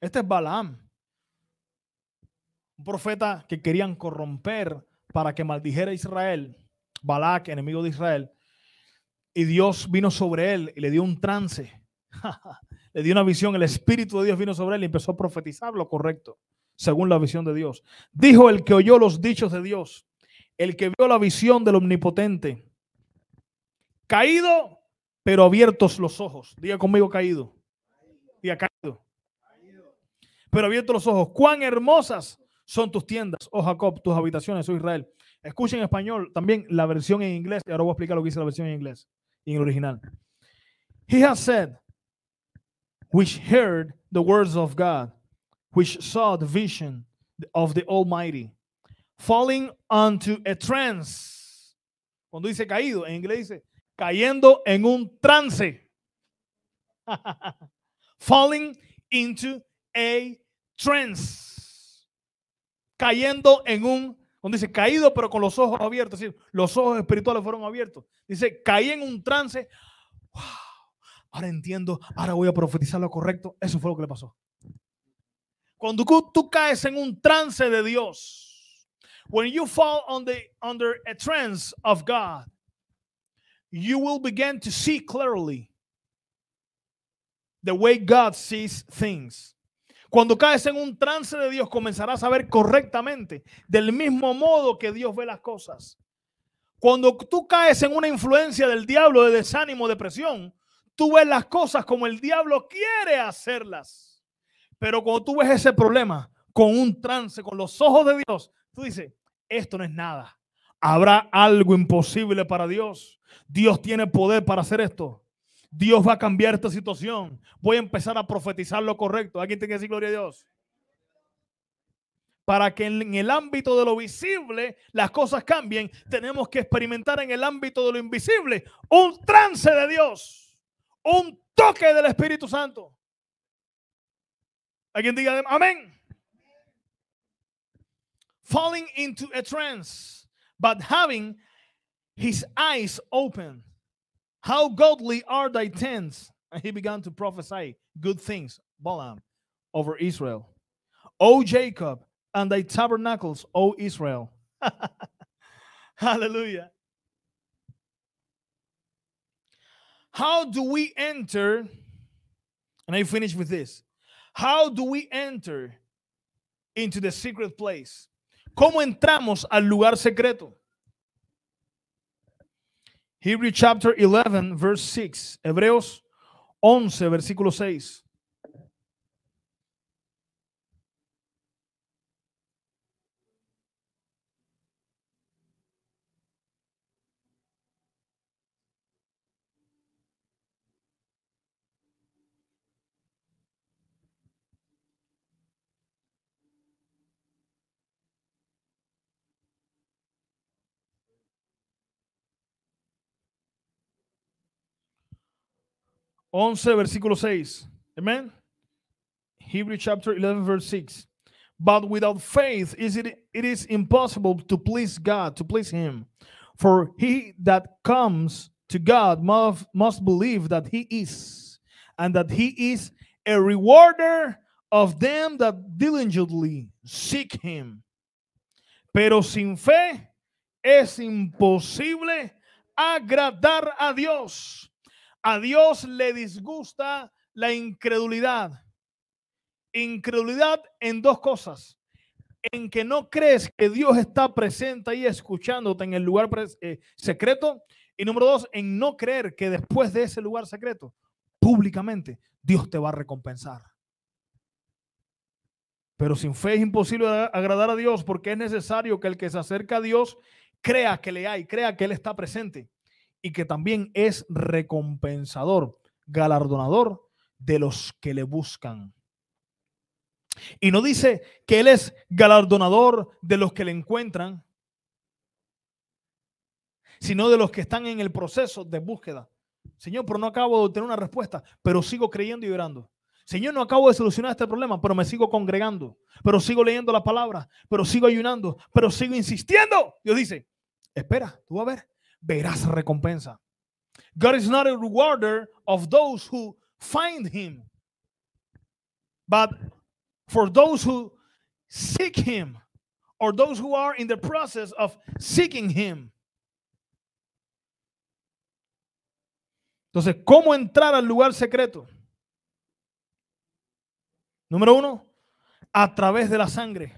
Este es Balaam, un profeta que querían corromper para que maldijera a Israel, Balak, enemigo de Israel, y Dios vino sobre él y le dio un trance, le dio una visión, el Espíritu de Dios vino sobre él y empezó a profetizar lo correcto, según la visión de Dios. Dijo el que oyó los dichos de Dios, el que vio la visión del Omnipotente, caído, pero abiertos los ojos. Diga conmigo caído. Diga caído pero abierto los ojos, cuán hermosas son tus tiendas, oh Jacob, tus habitaciones, oh Israel. Escuchen en español también la versión en inglés, y ahora voy a explicar lo que dice la versión en inglés, en el original. He has said, which heard the words of God, which saw the vision of the Almighty, falling onto a trance. Cuando dice caído, en inglés dice cayendo en un trance. falling into a trance. Cayendo en un, donde dice caído, pero con los ojos abiertos. los ojos espirituales fueron abiertos. Dice, caí en un trance. ahora entiendo, ahora voy a profetizar lo correcto. Eso fue lo que le pasó. Cuando tú caes en un trance de Dios, when you fall on the, under a trance of God, you will begin to see clearly the way God sees things. Cuando caes en un trance de Dios, comenzarás a ver correctamente, del mismo modo que Dios ve las cosas. Cuando tú caes en una influencia del diablo, de desánimo, depresión, tú ves las cosas como el diablo quiere hacerlas. Pero cuando tú ves ese problema con un trance, con los ojos de Dios, tú dices, esto no es nada. Habrá algo imposible para Dios. Dios tiene poder para hacer esto. Dios va a cambiar esta situación. Voy a empezar a profetizar lo correcto. ¿Alguien tiene que decir gloria a Dios? Para que en el ámbito de lo visible las cosas cambien, tenemos que experimentar en el ámbito de lo invisible un trance de Dios, un toque del Espíritu Santo. ¿Alguien diga amén? Falling into a trance, but having his eyes open. How godly are thy tents? And he began to prophesy good things, Balaam, over Israel. O Jacob, and thy tabernacles, O Israel. Hallelujah. How do we enter? And I finish with this. How do we enter into the secret place? ¿Cómo entramos al lugar secreto? Hebrew chapter 11, verse 6. Hebreos 11, versículo 6. 11, versículo 6. Amén. Hebrew chapter 11, verse 6. But without faith is it, it is impossible to please God, to please Him. For he that comes to God must, must believe that He is, and that He is a rewarder of them that diligently seek Him. Pero sin fe es imposible agradar a Dios A Dios le disgusta la incredulidad. Incredulidad en dos cosas. En que no crees que Dios está presente y escuchándote en el lugar eh, secreto. Y número dos, en no creer que después de ese lugar secreto, públicamente, Dios te va a recompensar. Pero sin fe es imposible agradar a Dios porque es necesario que el que se acerca a Dios crea que le hay, crea que Él está presente y que también es recompensador, galardonador de los que le buscan. Y no dice que Él es galardonador de los que le encuentran, sino de los que están en el proceso de búsqueda. Señor, pero no acabo de obtener una respuesta, pero sigo creyendo y orando. Señor, no acabo de solucionar este problema, pero me sigo congregando, pero sigo leyendo la palabra, pero sigo ayunando, pero sigo insistiendo. Dios dice, espera, tú vas a ver. verás recompensa. God is not a rewarder of those who find him, but for those who seek him or those who are in the process of seeking him. Entonces, ¿cómo entrar al lugar secreto? Número uno, a través de la sangre.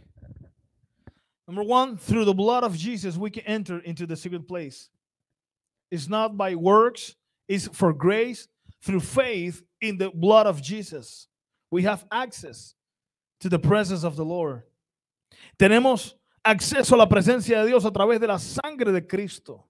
Number one, through the blood of Jesus, we can enter into the secret place. is not by works, is for grace through faith in the blood of Jesus. We have access to the of the Lord. Tenemos acceso a la presencia de Dios a través de la sangre de Cristo.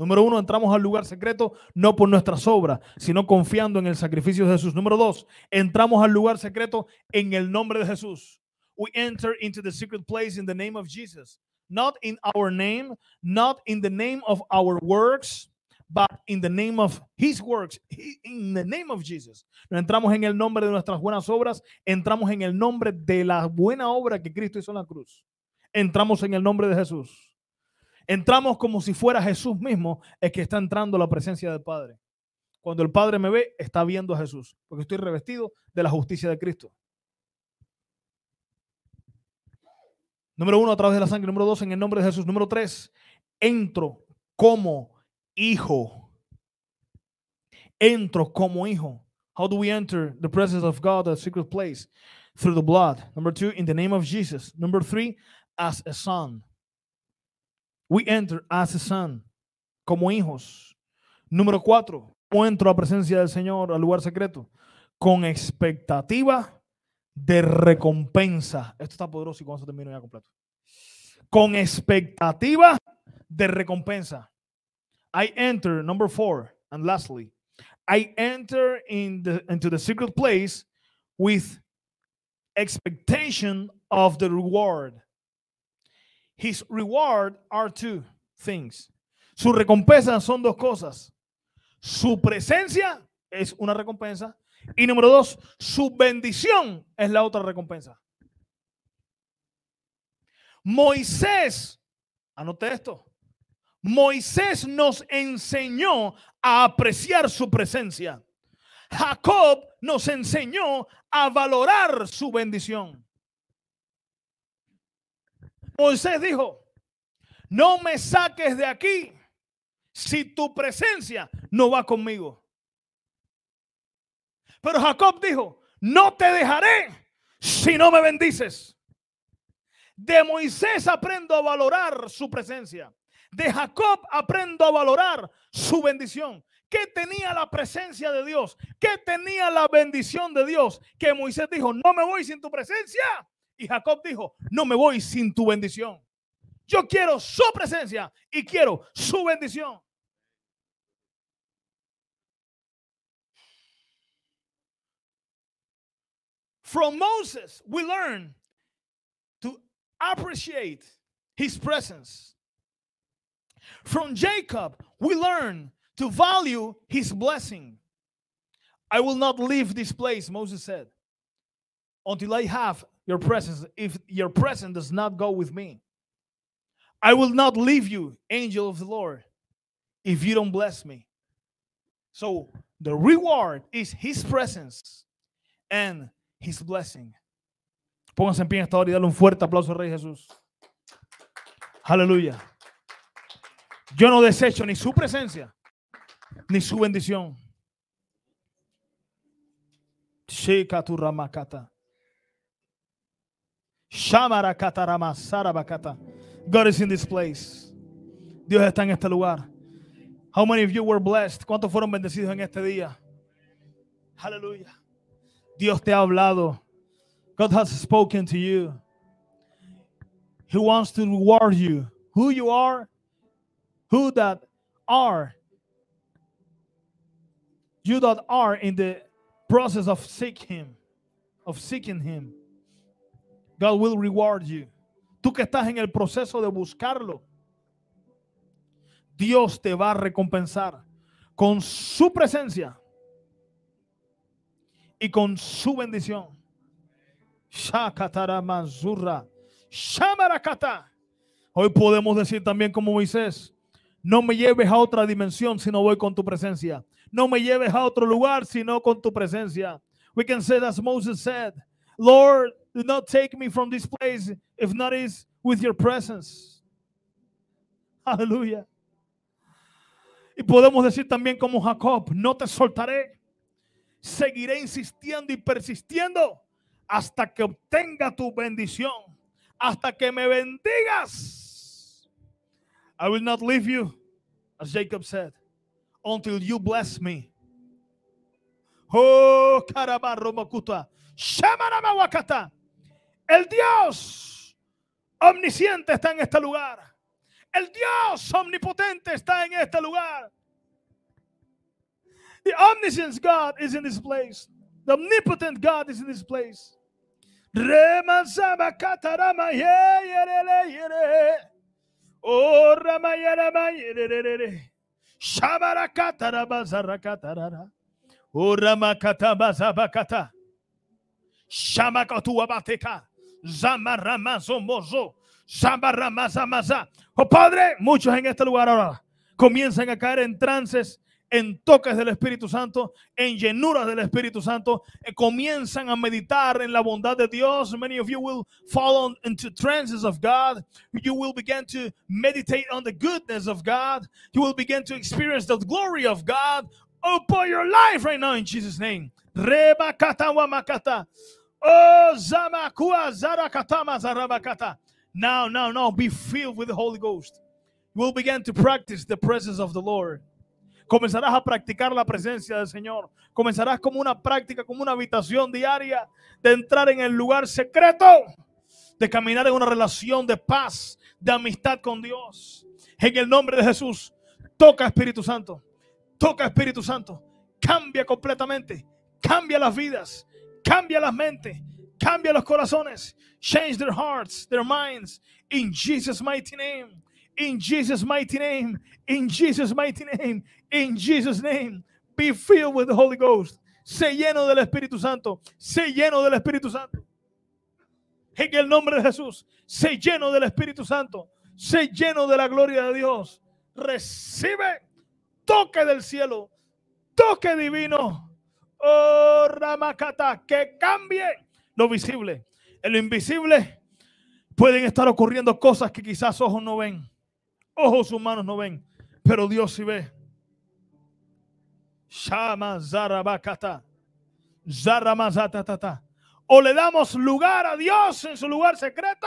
Número uno, entramos al lugar secreto no por nuestras obras, sino confiando en el sacrificio de Jesús. Número dos, entramos al lugar secreto en el nombre de Jesús. We enter into the secret place in the name of Jesus not in our name, not in the name of our works, but in the name of his works, in the name of Jesus. No entramos en el nombre de nuestras buenas obras, entramos en el nombre de la buena obra que Cristo hizo en la cruz. Entramos en el nombre de Jesús. Entramos como si fuera Jesús mismo el que está entrando a la presencia del Padre. Cuando el Padre me ve, está viendo a Jesús, porque estoy revestido de la justicia de Cristo. Número uno, a través de la sangre. Número dos, en el nombre de Jesús. Número tres, entro como hijo. Entro como hijo. How do we enter the presence of God, the secret place? Through the blood. Number two, in the name of Jesus. Number three, as a son. We enter as a son, como hijos. Número cuatro, entro a presencia del Señor al lugar secreto con expectativa de recompensa. Esto está poderoso y con se ya completo. Con expectativa de recompensa. I enter, number four, and lastly, I enter in the, into the secret place with expectation of the reward. His reward are two things. Su recompensa son dos cosas. Su presencia es una recompensa y número dos, su bendición es la otra recompensa. Moisés, anote esto, Moisés nos enseñó a apreciar su presencia. Jacob nos enseñó a valorar su bendición. Moisés dijo, no me saques de aquí si tu presencia no va conmigo. Pero Jacob dijo, no te dejaré si no me bendices. De Moisés aprendo a valorar su presencia. De Jacob aprendo a valorar su bendición. ¿Qué tenía la presencia de Dios? ¿Qué tenía la bendición de Dios? Que Moisés dijo, no me voy sin tu presencia. Y Jacob dijo, no me voy sin tu bendición. Yo quiero su presencia y quiero su bendición. From Moses, we learn to appreciate his presence. From Jacob, we learn to value his blessing. I will not leave this place, Moses said, until I have your presence. If your presence does not go with me, I will not leave you, angel of the Lord, if you don't bless me. So the reward is his presence, and his blessing. Pónganse en pie en esta hora y dale un fuerte aplauso al Rey Jesús. Aleluya. Yo no desecho ni su presencia, ni su bendición. God is in this place. Dios está en este lugar. How many of you were blessed? ¿Cuántos fueron bendecidos en este día? Aleluya. Dios te ha hablado. God has spoken to you. He wants to reward you. Who you are, who that are, you that are in the process of seek him, of seeking him. God will reward you. Tú que estás en el proceso de buscarlo, Dios te va a recompensar con su presencia y con su bendición. Hoy podemos decir también como Moisés, no me lleves a otra dimensión si no voy con tu presencia. No me lleves a otro lugar sino con tu presencia. We can say as Moses said, Lord, do not take me from this place if not is with your presence. Aleluya. Y podemos decir también como Jacob, no te soltaré seguiré insistiendo y persistiendo hasta que obtenga tu bendición, hasta que me bendigas. I will not leave you, as Jacob said, until you bless me. Oh, El Dios omnisciente está en este lugar. El Dios omnipotente está en este lugar. The omniscient God is in this place. The omnipotent God is in this place. Shamarakatarabazarakatarara. Shamakatuabateka. Zamaramazomozo. Zamaramaza. Oh Padre, muchos en este lugar ahora comienzan a caer en trances en toques del Espíritu Santo, en llenuras del Espíritu Santo, eh, comienzan a meditar en la bondad de Dios. Many of you will fall into trances of God. You will begin to meditate on the goodness of God. You will begin to experience the glory of God upon your life right now in Jesus' name. Oh, now, now, now, be filled with the Holy Ghost. You will begin to practice the presence of the Lord. Comenzarás a practicar la presencia del Señor. Comenzarás como una práctica, como una habitación diaria de entrar en el lugar secreto, de caminar en una relación de paz, de amistad con Dios. En el nombre de Jesús, toca Espíritu Santo. Toca Espíritu Santo. Cambia completamente. Cambia las vidas. Cambia las mentes. Cambia los corazones. Change their hearts, their minds. In Jesus' mighty name. In Jesus' mighty name, in Jesus' mighty name, in Jesus' name, be filled with the Holy Ghost. Sé lleno del Espíritu Santo. Sé lleno del Espíritu Santo. En el nombre de Jesús, sé lleno del Espíritu Santo. Sé lleno de la gloria de Dios. Recibe toque del cielo, toque divino. Oh, Ramakata, que cambie lo visible. En lo invisible pueden estar ocurriendo cosas que quizás ojos no ven. Ojos humanos no ven, pero Dios sí ve. Shama Zarabakata. O le damos lugar a Dios en su lugar secreto,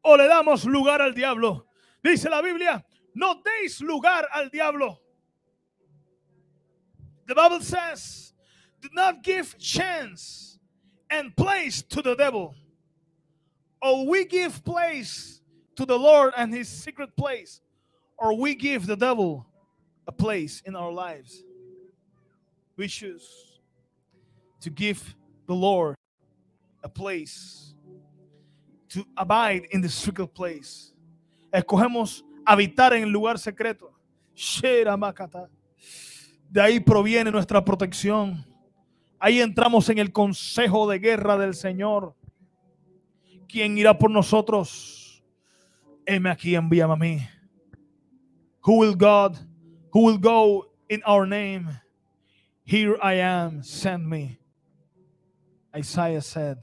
o le damos lugar al diablo. Dice la Biblia, no deis lugar al diablo. The Bible says, do not give chance and place to the devil. Or we give place to the Lord and his secret place or we give the devil a place in our lives. We choose to give the Lord a place, to abide in the secret place. Escogemos habitar en el lugar secreto. De ahí proviene nuestra protección. Ahí entramos en el consejo de guerra del Señor. quien irá por nosotros? Heme aquí, envíame a mí. Who will God, who will go in our name? Here I am, send me. Isaiah said,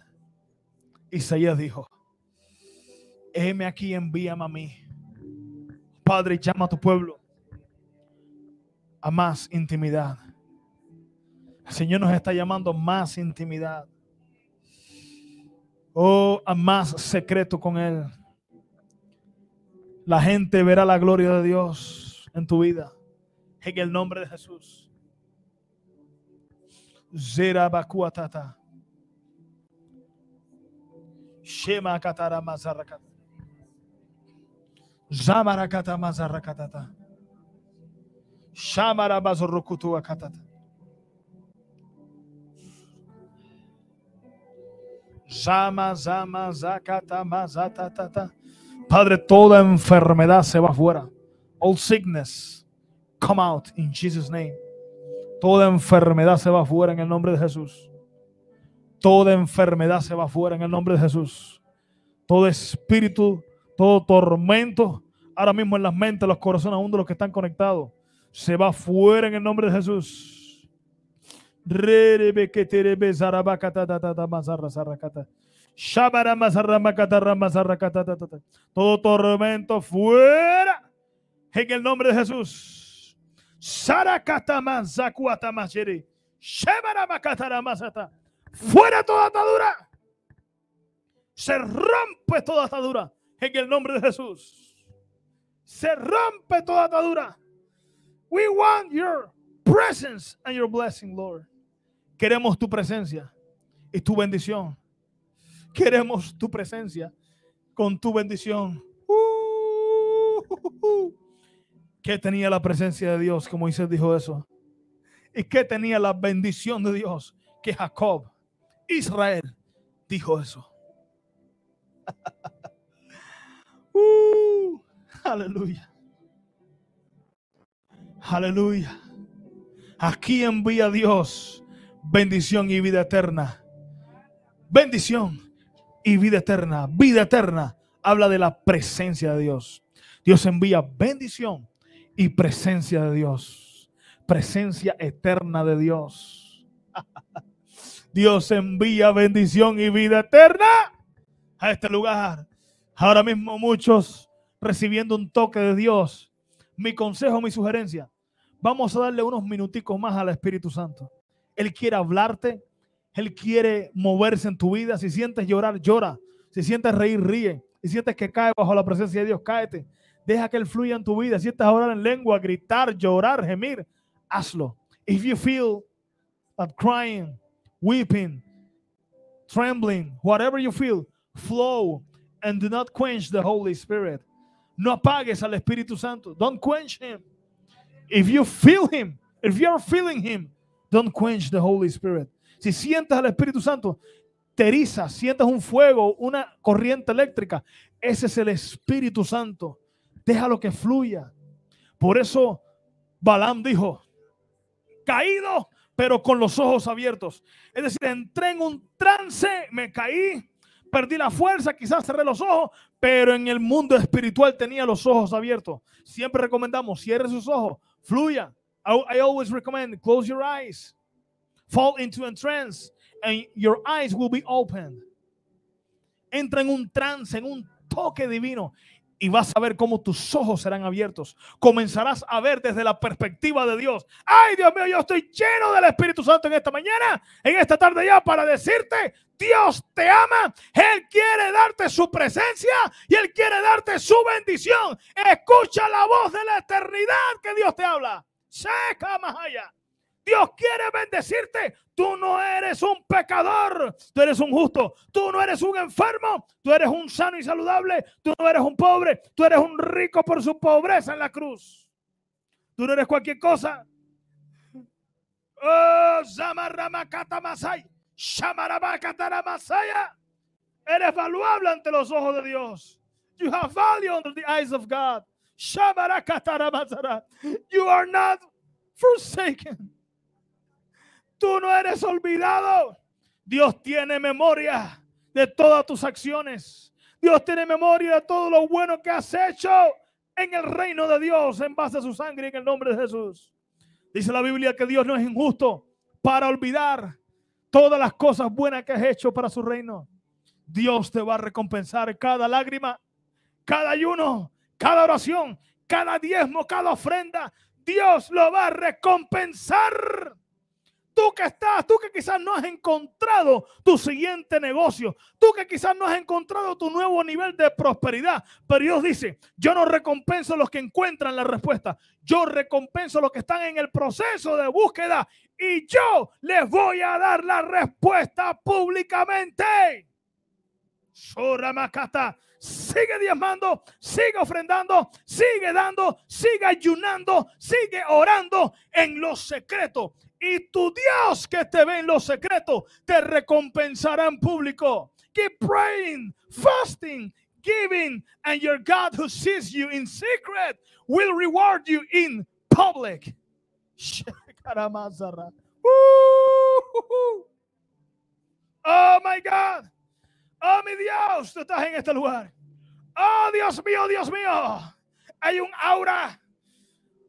Isaías dijo, heme aquí, envíame a mí. Padre, llama a tu pueblo a más intimidad. El Señor nos está llamando a más intimidad. Oh, a más secreto con Él. La gente verá la gloria de Dios en tu vida. En el nombre de Jesús. Zera bakuatata. Shema katara mazarakata. Zamarakata mazarakatata. Shamara bazorrokutua katata. Zama zama zakata tata. Padre, toda enfermedad se va fuera. All sickness, come out in Jesus' name. Toda enfermedad se va fuera en el nombre de Jesús. Toda enfermedad se va fuera en el nombre de Jesús. Todo espíritu, todo tormento, ahora mismo en las mentes, los corazones aún de los que están conectados, se va fuera en el nombre de Jesús. Todo tormento fuera. En el nombre de Jesús. Fuera toda atadura. Se rompe toda atadura. En el nombre de Jesús. Se rompe toda atadura. We want your presence and your blessing, Lord. Queremos tu presencia y tu bendición Queremos tu presencia con tu bendición. Uh, que tenía la presencia de Dios, como Moisés dijo eso. Y que tenía la bendición de Dios, que Jacob, Israel, dijo eso. Uh, aleluya. Aleluya. Aquí envía Dios bendición y vida eterna. Bendición y vida eterna. Vida eterna habla de la presencia de Dios. Dios envía bendición y presencia de Dios. Presencia eterna de Dios. Dios envía bendición y vida eterna a este lugar. Ahora mismo muchos recibiendo un toque de Dios. Mi consejo, mi sugerencia, vamos a darle unos minuticos más al Espíritu Santo. Él quiere hablarte, él quiere moverse en tu vida. Si sientes llorar, llora. Si sientes reír, ríe. Si sientes que cae bajo la presencia de Dios, cáete. Deja que Él fluya en tu vida. Si estás ahora en lengua, gritar, llorar, gemir, hazlo. If you feel that crying, weeping, trembling, whatever you feel, flow and do not quench the Holy Spirit. No apagues al Espíritu Santo. Don't quench him. If you feel him, if you are feeling him, don't quench the Holy Spirit. Si sientes al Espíritu Santo, te sientes un fuego, una corriente eléctrica. Ese es el Espíritu Santo. Déjalo que fluya. Por eso Balaam dijo, caído, pero con los ojos abiertos. Es decir, entré en un trance, me caí, perdí la fuerza, quizás cerré los ojos, pero en el mundo espiritual tenía los ojos abiertos. Siempre recomendamos, cierre sus ojos, fluya. I always recommend, close your eyes. Fall into a trance and your eyes will be opened. Entra en un trance, en un toque divino y vas a ver cómo tus ojos serán abiertos. Comenzarás a ver desde la perspectiva de Dios. Ay, Dios mío, yo estoy lleno del Espíritu Santo en esta mañana, en esta tarde ya, para decirte, Dios te ama, Él quiere darte su presencia y Él quiere darte su bendición. Escucha la voz de la eternidad que Dios te habla. Seca más allá. Dios quiere bendecirte. Tú no eres un pecador, tú eres un justo, tú no eres un enfermo, tú eres un sano y saludable, tú no eres un pobre, tú eres un rico por su pobreza en la cruz. Tú no eres cualquier cosa. Oh, Eres valuable ante los ojos de Dios. You have value under the eyes of God. You are not forsaken. Tú no eres olvidado. Dios tiene memoria de todas tus acciones. Dios tiene memoria de todo lo bueno que has hecho en el reino de Dios en base a su sangre en el nombre de Jesús. Dice la Biblia que Dios no es injusto para olvidar todas las cosas buenas que has hecho para su reino. Dios te va a recompensar cada lágrima, cada ayuno, cada oración, cada diezmo, cada ofrenda. Dios lo va a recompensar Tú que estás, tú que quizás no has encontrado tu siguiente negocio, tú que quizás no has encontrado tu nuevo nivel de prosperidad, pero Dios dice, yo no recompenso a los que encuentran la respuesta, yo recompenso a los que están en el proceso de búsqueda y yo les voy a dar la respuesta públicamente. Macata, sigue diezmando, sigue ofrendando, sigue dando, sigue ayunando, sigue orando en los secretos y tu Dios que te ve en los secretos te recompensará en público. Keep praying, fasting, giving, and your God who sees you in secret will reward you in public. Oh my God. Oh mi Dios, tú estás en este lugar. Oh Dios mío, Dios mío. Hay un aura.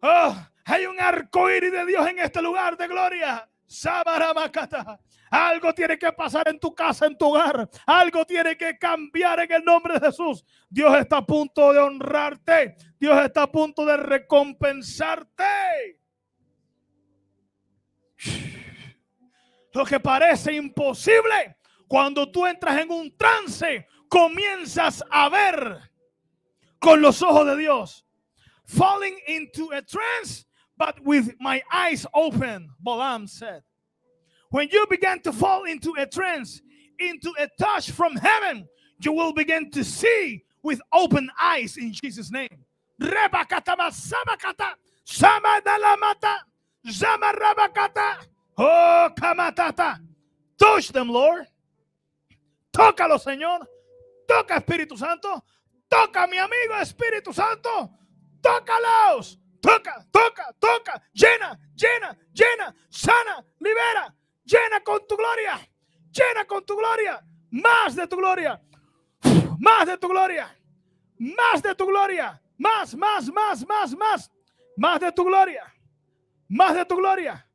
Oh, hay un arco de Dios en este lugar de gloria. Algo tiene que pasar en tu casa, en tu hogar. Algo tiene que cambiar en el nombre de Jesús. Dios está a punto de honrarte. Dios está a punto de recompensarte. Lo que parece imposible, cuando tú entras en un trance, comienzas a ver con los ojos de Dios. Falling into a trance but with my eyes open, Balaam said. When you begin to fall into a trance, into a touch from heaven, you will begin to see with open eyes in Jesus' name. Oh, kamatata. Touch them, Lord. Tócalo, Señor. Toca, Espíritu Santo. Toca, mi amigo Espíritu Santo. Tócalos. toca, toca, toca, llena, llena, llena, sana, libera, llena con tu gloria, llena con tu gloria, más de tu gloria, más de tu gloria, más de tu gloria, más, más, más, más, más, más de tu gloria, más de tu gloria,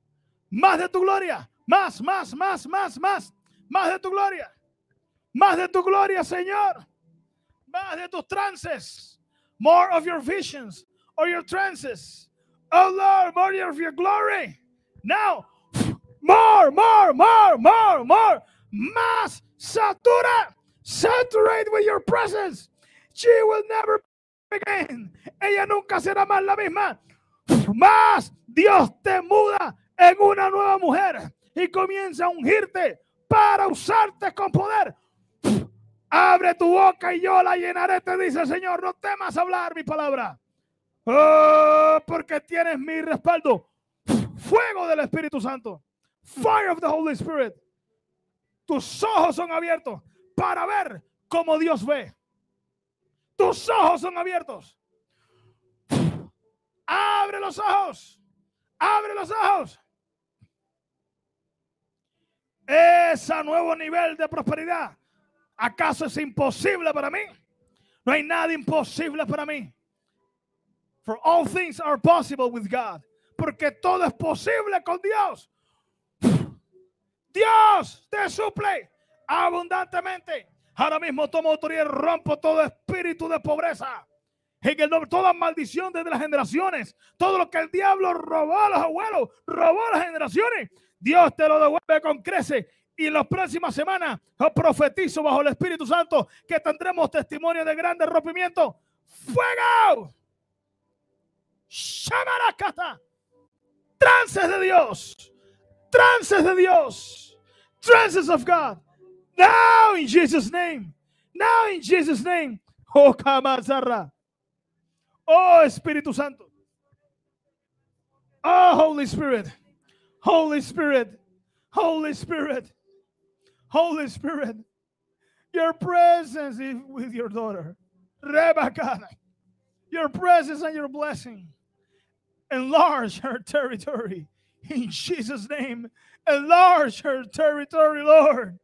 más de tu gloria, más, más, más, más, más, más de tu gloria, más de tu gloria, Señor, más de tus trances, more of your visions, or your trances. Oh Lord, more of your glory. Now, more, more, more, more, more. Más satura, saturate with your presence. She will never again. Ella nunca será más la misma. Más Dios te muda en una nueva mujer y comienza a ungirte para usarte con poder. Abre tu boca y yo la llenaré, te dice el Señor. No temas hablar mi palabra. ¡Ah! porque tienes mi respaldo. Fuego del Espíritu Santo. Fire of the Holy Spirit. Tus ojos son abiertos para ver como Dios ve. Tus ojos son abiertos. Abre los ojos. Abre los ojos. Ese nuevo nivel de prosperidad. ¿Acaso es imposible para mí? No hay nada imposible para mí all things are possible with God. Porque todo es posible con Dios. Dios te suple abundantemente. Ahora mismo tomo autoridad y rompo todo espíritu de pobreza. En el nombre, toda maldición desde las generaciones, todo lo que el diablo robó a los abuelos, robó a las generaciones, Dios te lo devuelve con crece. Y en las próximas semanas, profetizo bajo el Espíritu Santo que tendremos testimonio de grandes rompimiento. ¡Fuego! Shamarakata. Trances de Dios. Trances de Dios. Trances of God. Now in Jesus' name. Now in Jesus' name. Oh, Kamazara, Oh, Espíritu Santo. Oh, Holy Spirit. Holy Spirit. Holy Spirit. Holy Spirit. Your presence is with your daughter. Rebakana. Your presence and your blessing enlarge her territory. In Jesus' name, enlarge her territory, Lord.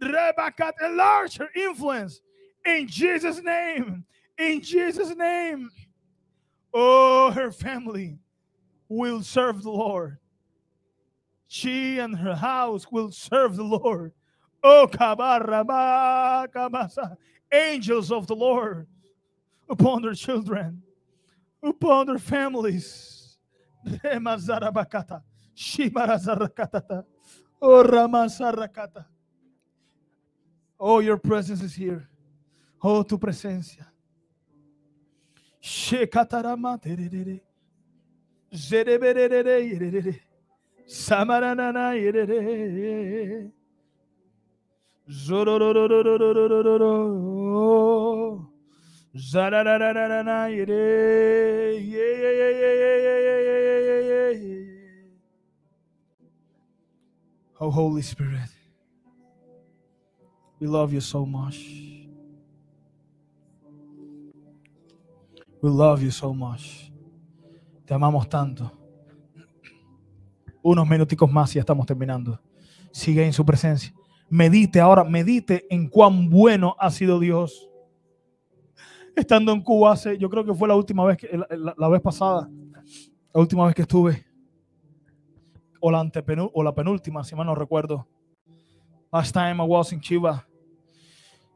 Rebakat, enlarge her influence. In Jesus' name, in Jesus' name. Oh, her family will serve the Lord. She and her house will serve the Lord. Oh, angels of the Lord upon their children, upon their families Remazarabakata. Shimarazarakatata. Oh, Ramazarakata. Oh, your presence is here. Oh, tu presencia. Shekatarama tererere. Zereberere yerere. Samaranana yerere. Zororororororororo. Zararararana yere. Yeah, yeah, yeah, yeah, yeah, yeah. Oh, Holy Spirit, we love you so much. We love you so much. Te amamos tanto. Unos minuticos más y ya estamos terminando. Sigue en su presencia. Medite ahora, medite en cuán bueno ha sido Dios. Estando en Cuba hace, yo creo que fue la última vez, que, la vez pasada, la última vez que estuve o la, o la penúltima, si mal no recuerdo. Last time I was in Cuba.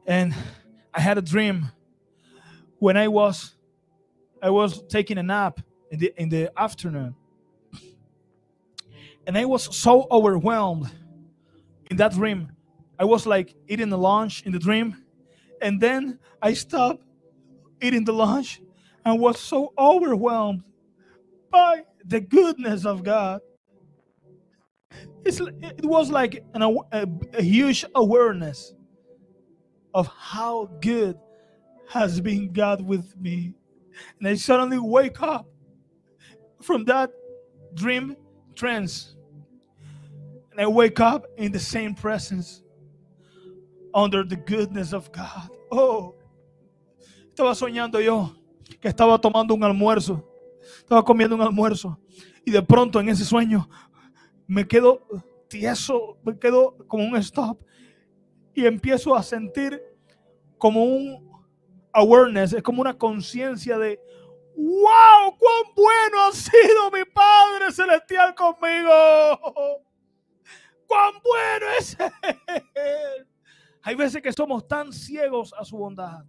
And I had a dream when I was I was taking a nap in the in the afternoon. And I was so overwhelmed in that dream. I was like eating the lunch in the dream, and then I stopped eating the lunch and was so overwhelmed by the goodness of God it's, it was like an, a, a huge awareness of how good has been God with me. And I suddenly wake up from that dream trance. And I wake up in the same presence under the goodness of God. Oh, estaba soñando yo que estaba tomando un almuerzo, estaba comiendo un almuerzo. Y de pronto en ese sueño me quedo tieso, me quedo como un stop y empiezo a sentir como un awareness, es como una conciencia de, wow, cuán bueno ha sido mi Padre Celestial conmigo. Cuán bueno es Él. Hay veces que somos tan ciegos a su bondad.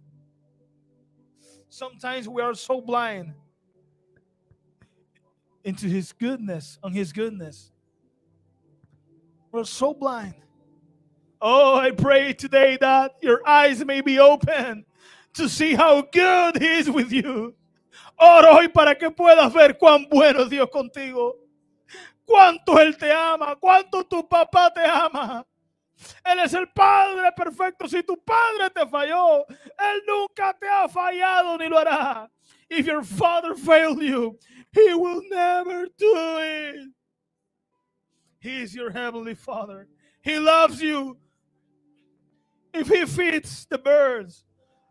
Sometimes we are so blind into His goodness, on His goodness. We're so blind. Oh, I pray today that your eyes may be open to see how good He is with you. Oro hoy para que puedas ver cuán bueno Dios contigo. Cuánto Él te ama, cuánto tu papá te ama. Él es el Padre perfecto. Si tu padre te falló, Él nunca te ha fallado ni lo hará. If your father failed you, he will never do it. is your heavenly Father. He loves you. If He feeds the birds,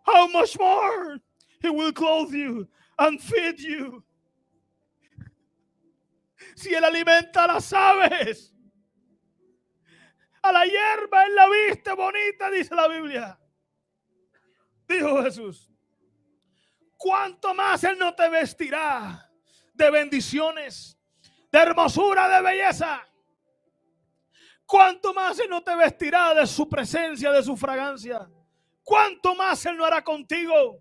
how much more He will clothe you and feed you. Si Él alimenta a las aves, a la hierba en la vista bonita, dice la Biblia. Dijo Jesús, ¿cuánto más Él no te vestirá de bendiciones, de hermosura, de belleza? ¿Cuánto más Él no te vestirá de su presencia, de su fragancia? ¿Cuánto más Él no hará contigo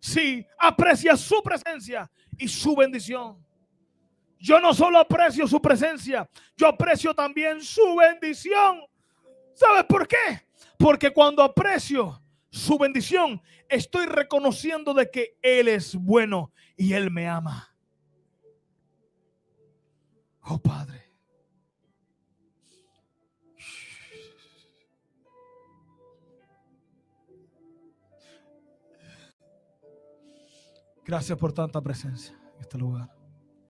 si aprecia su presencia y su bendición? Yo no solo aprecio su presencia, yo aprecio también su bendición. ¿Sabes por qué? Porque cuando aprecio su bendición, estoy reconociendo de que Él es bueno y Él me ama. Oh Padre. Gracias por tanta presencia en este lugar.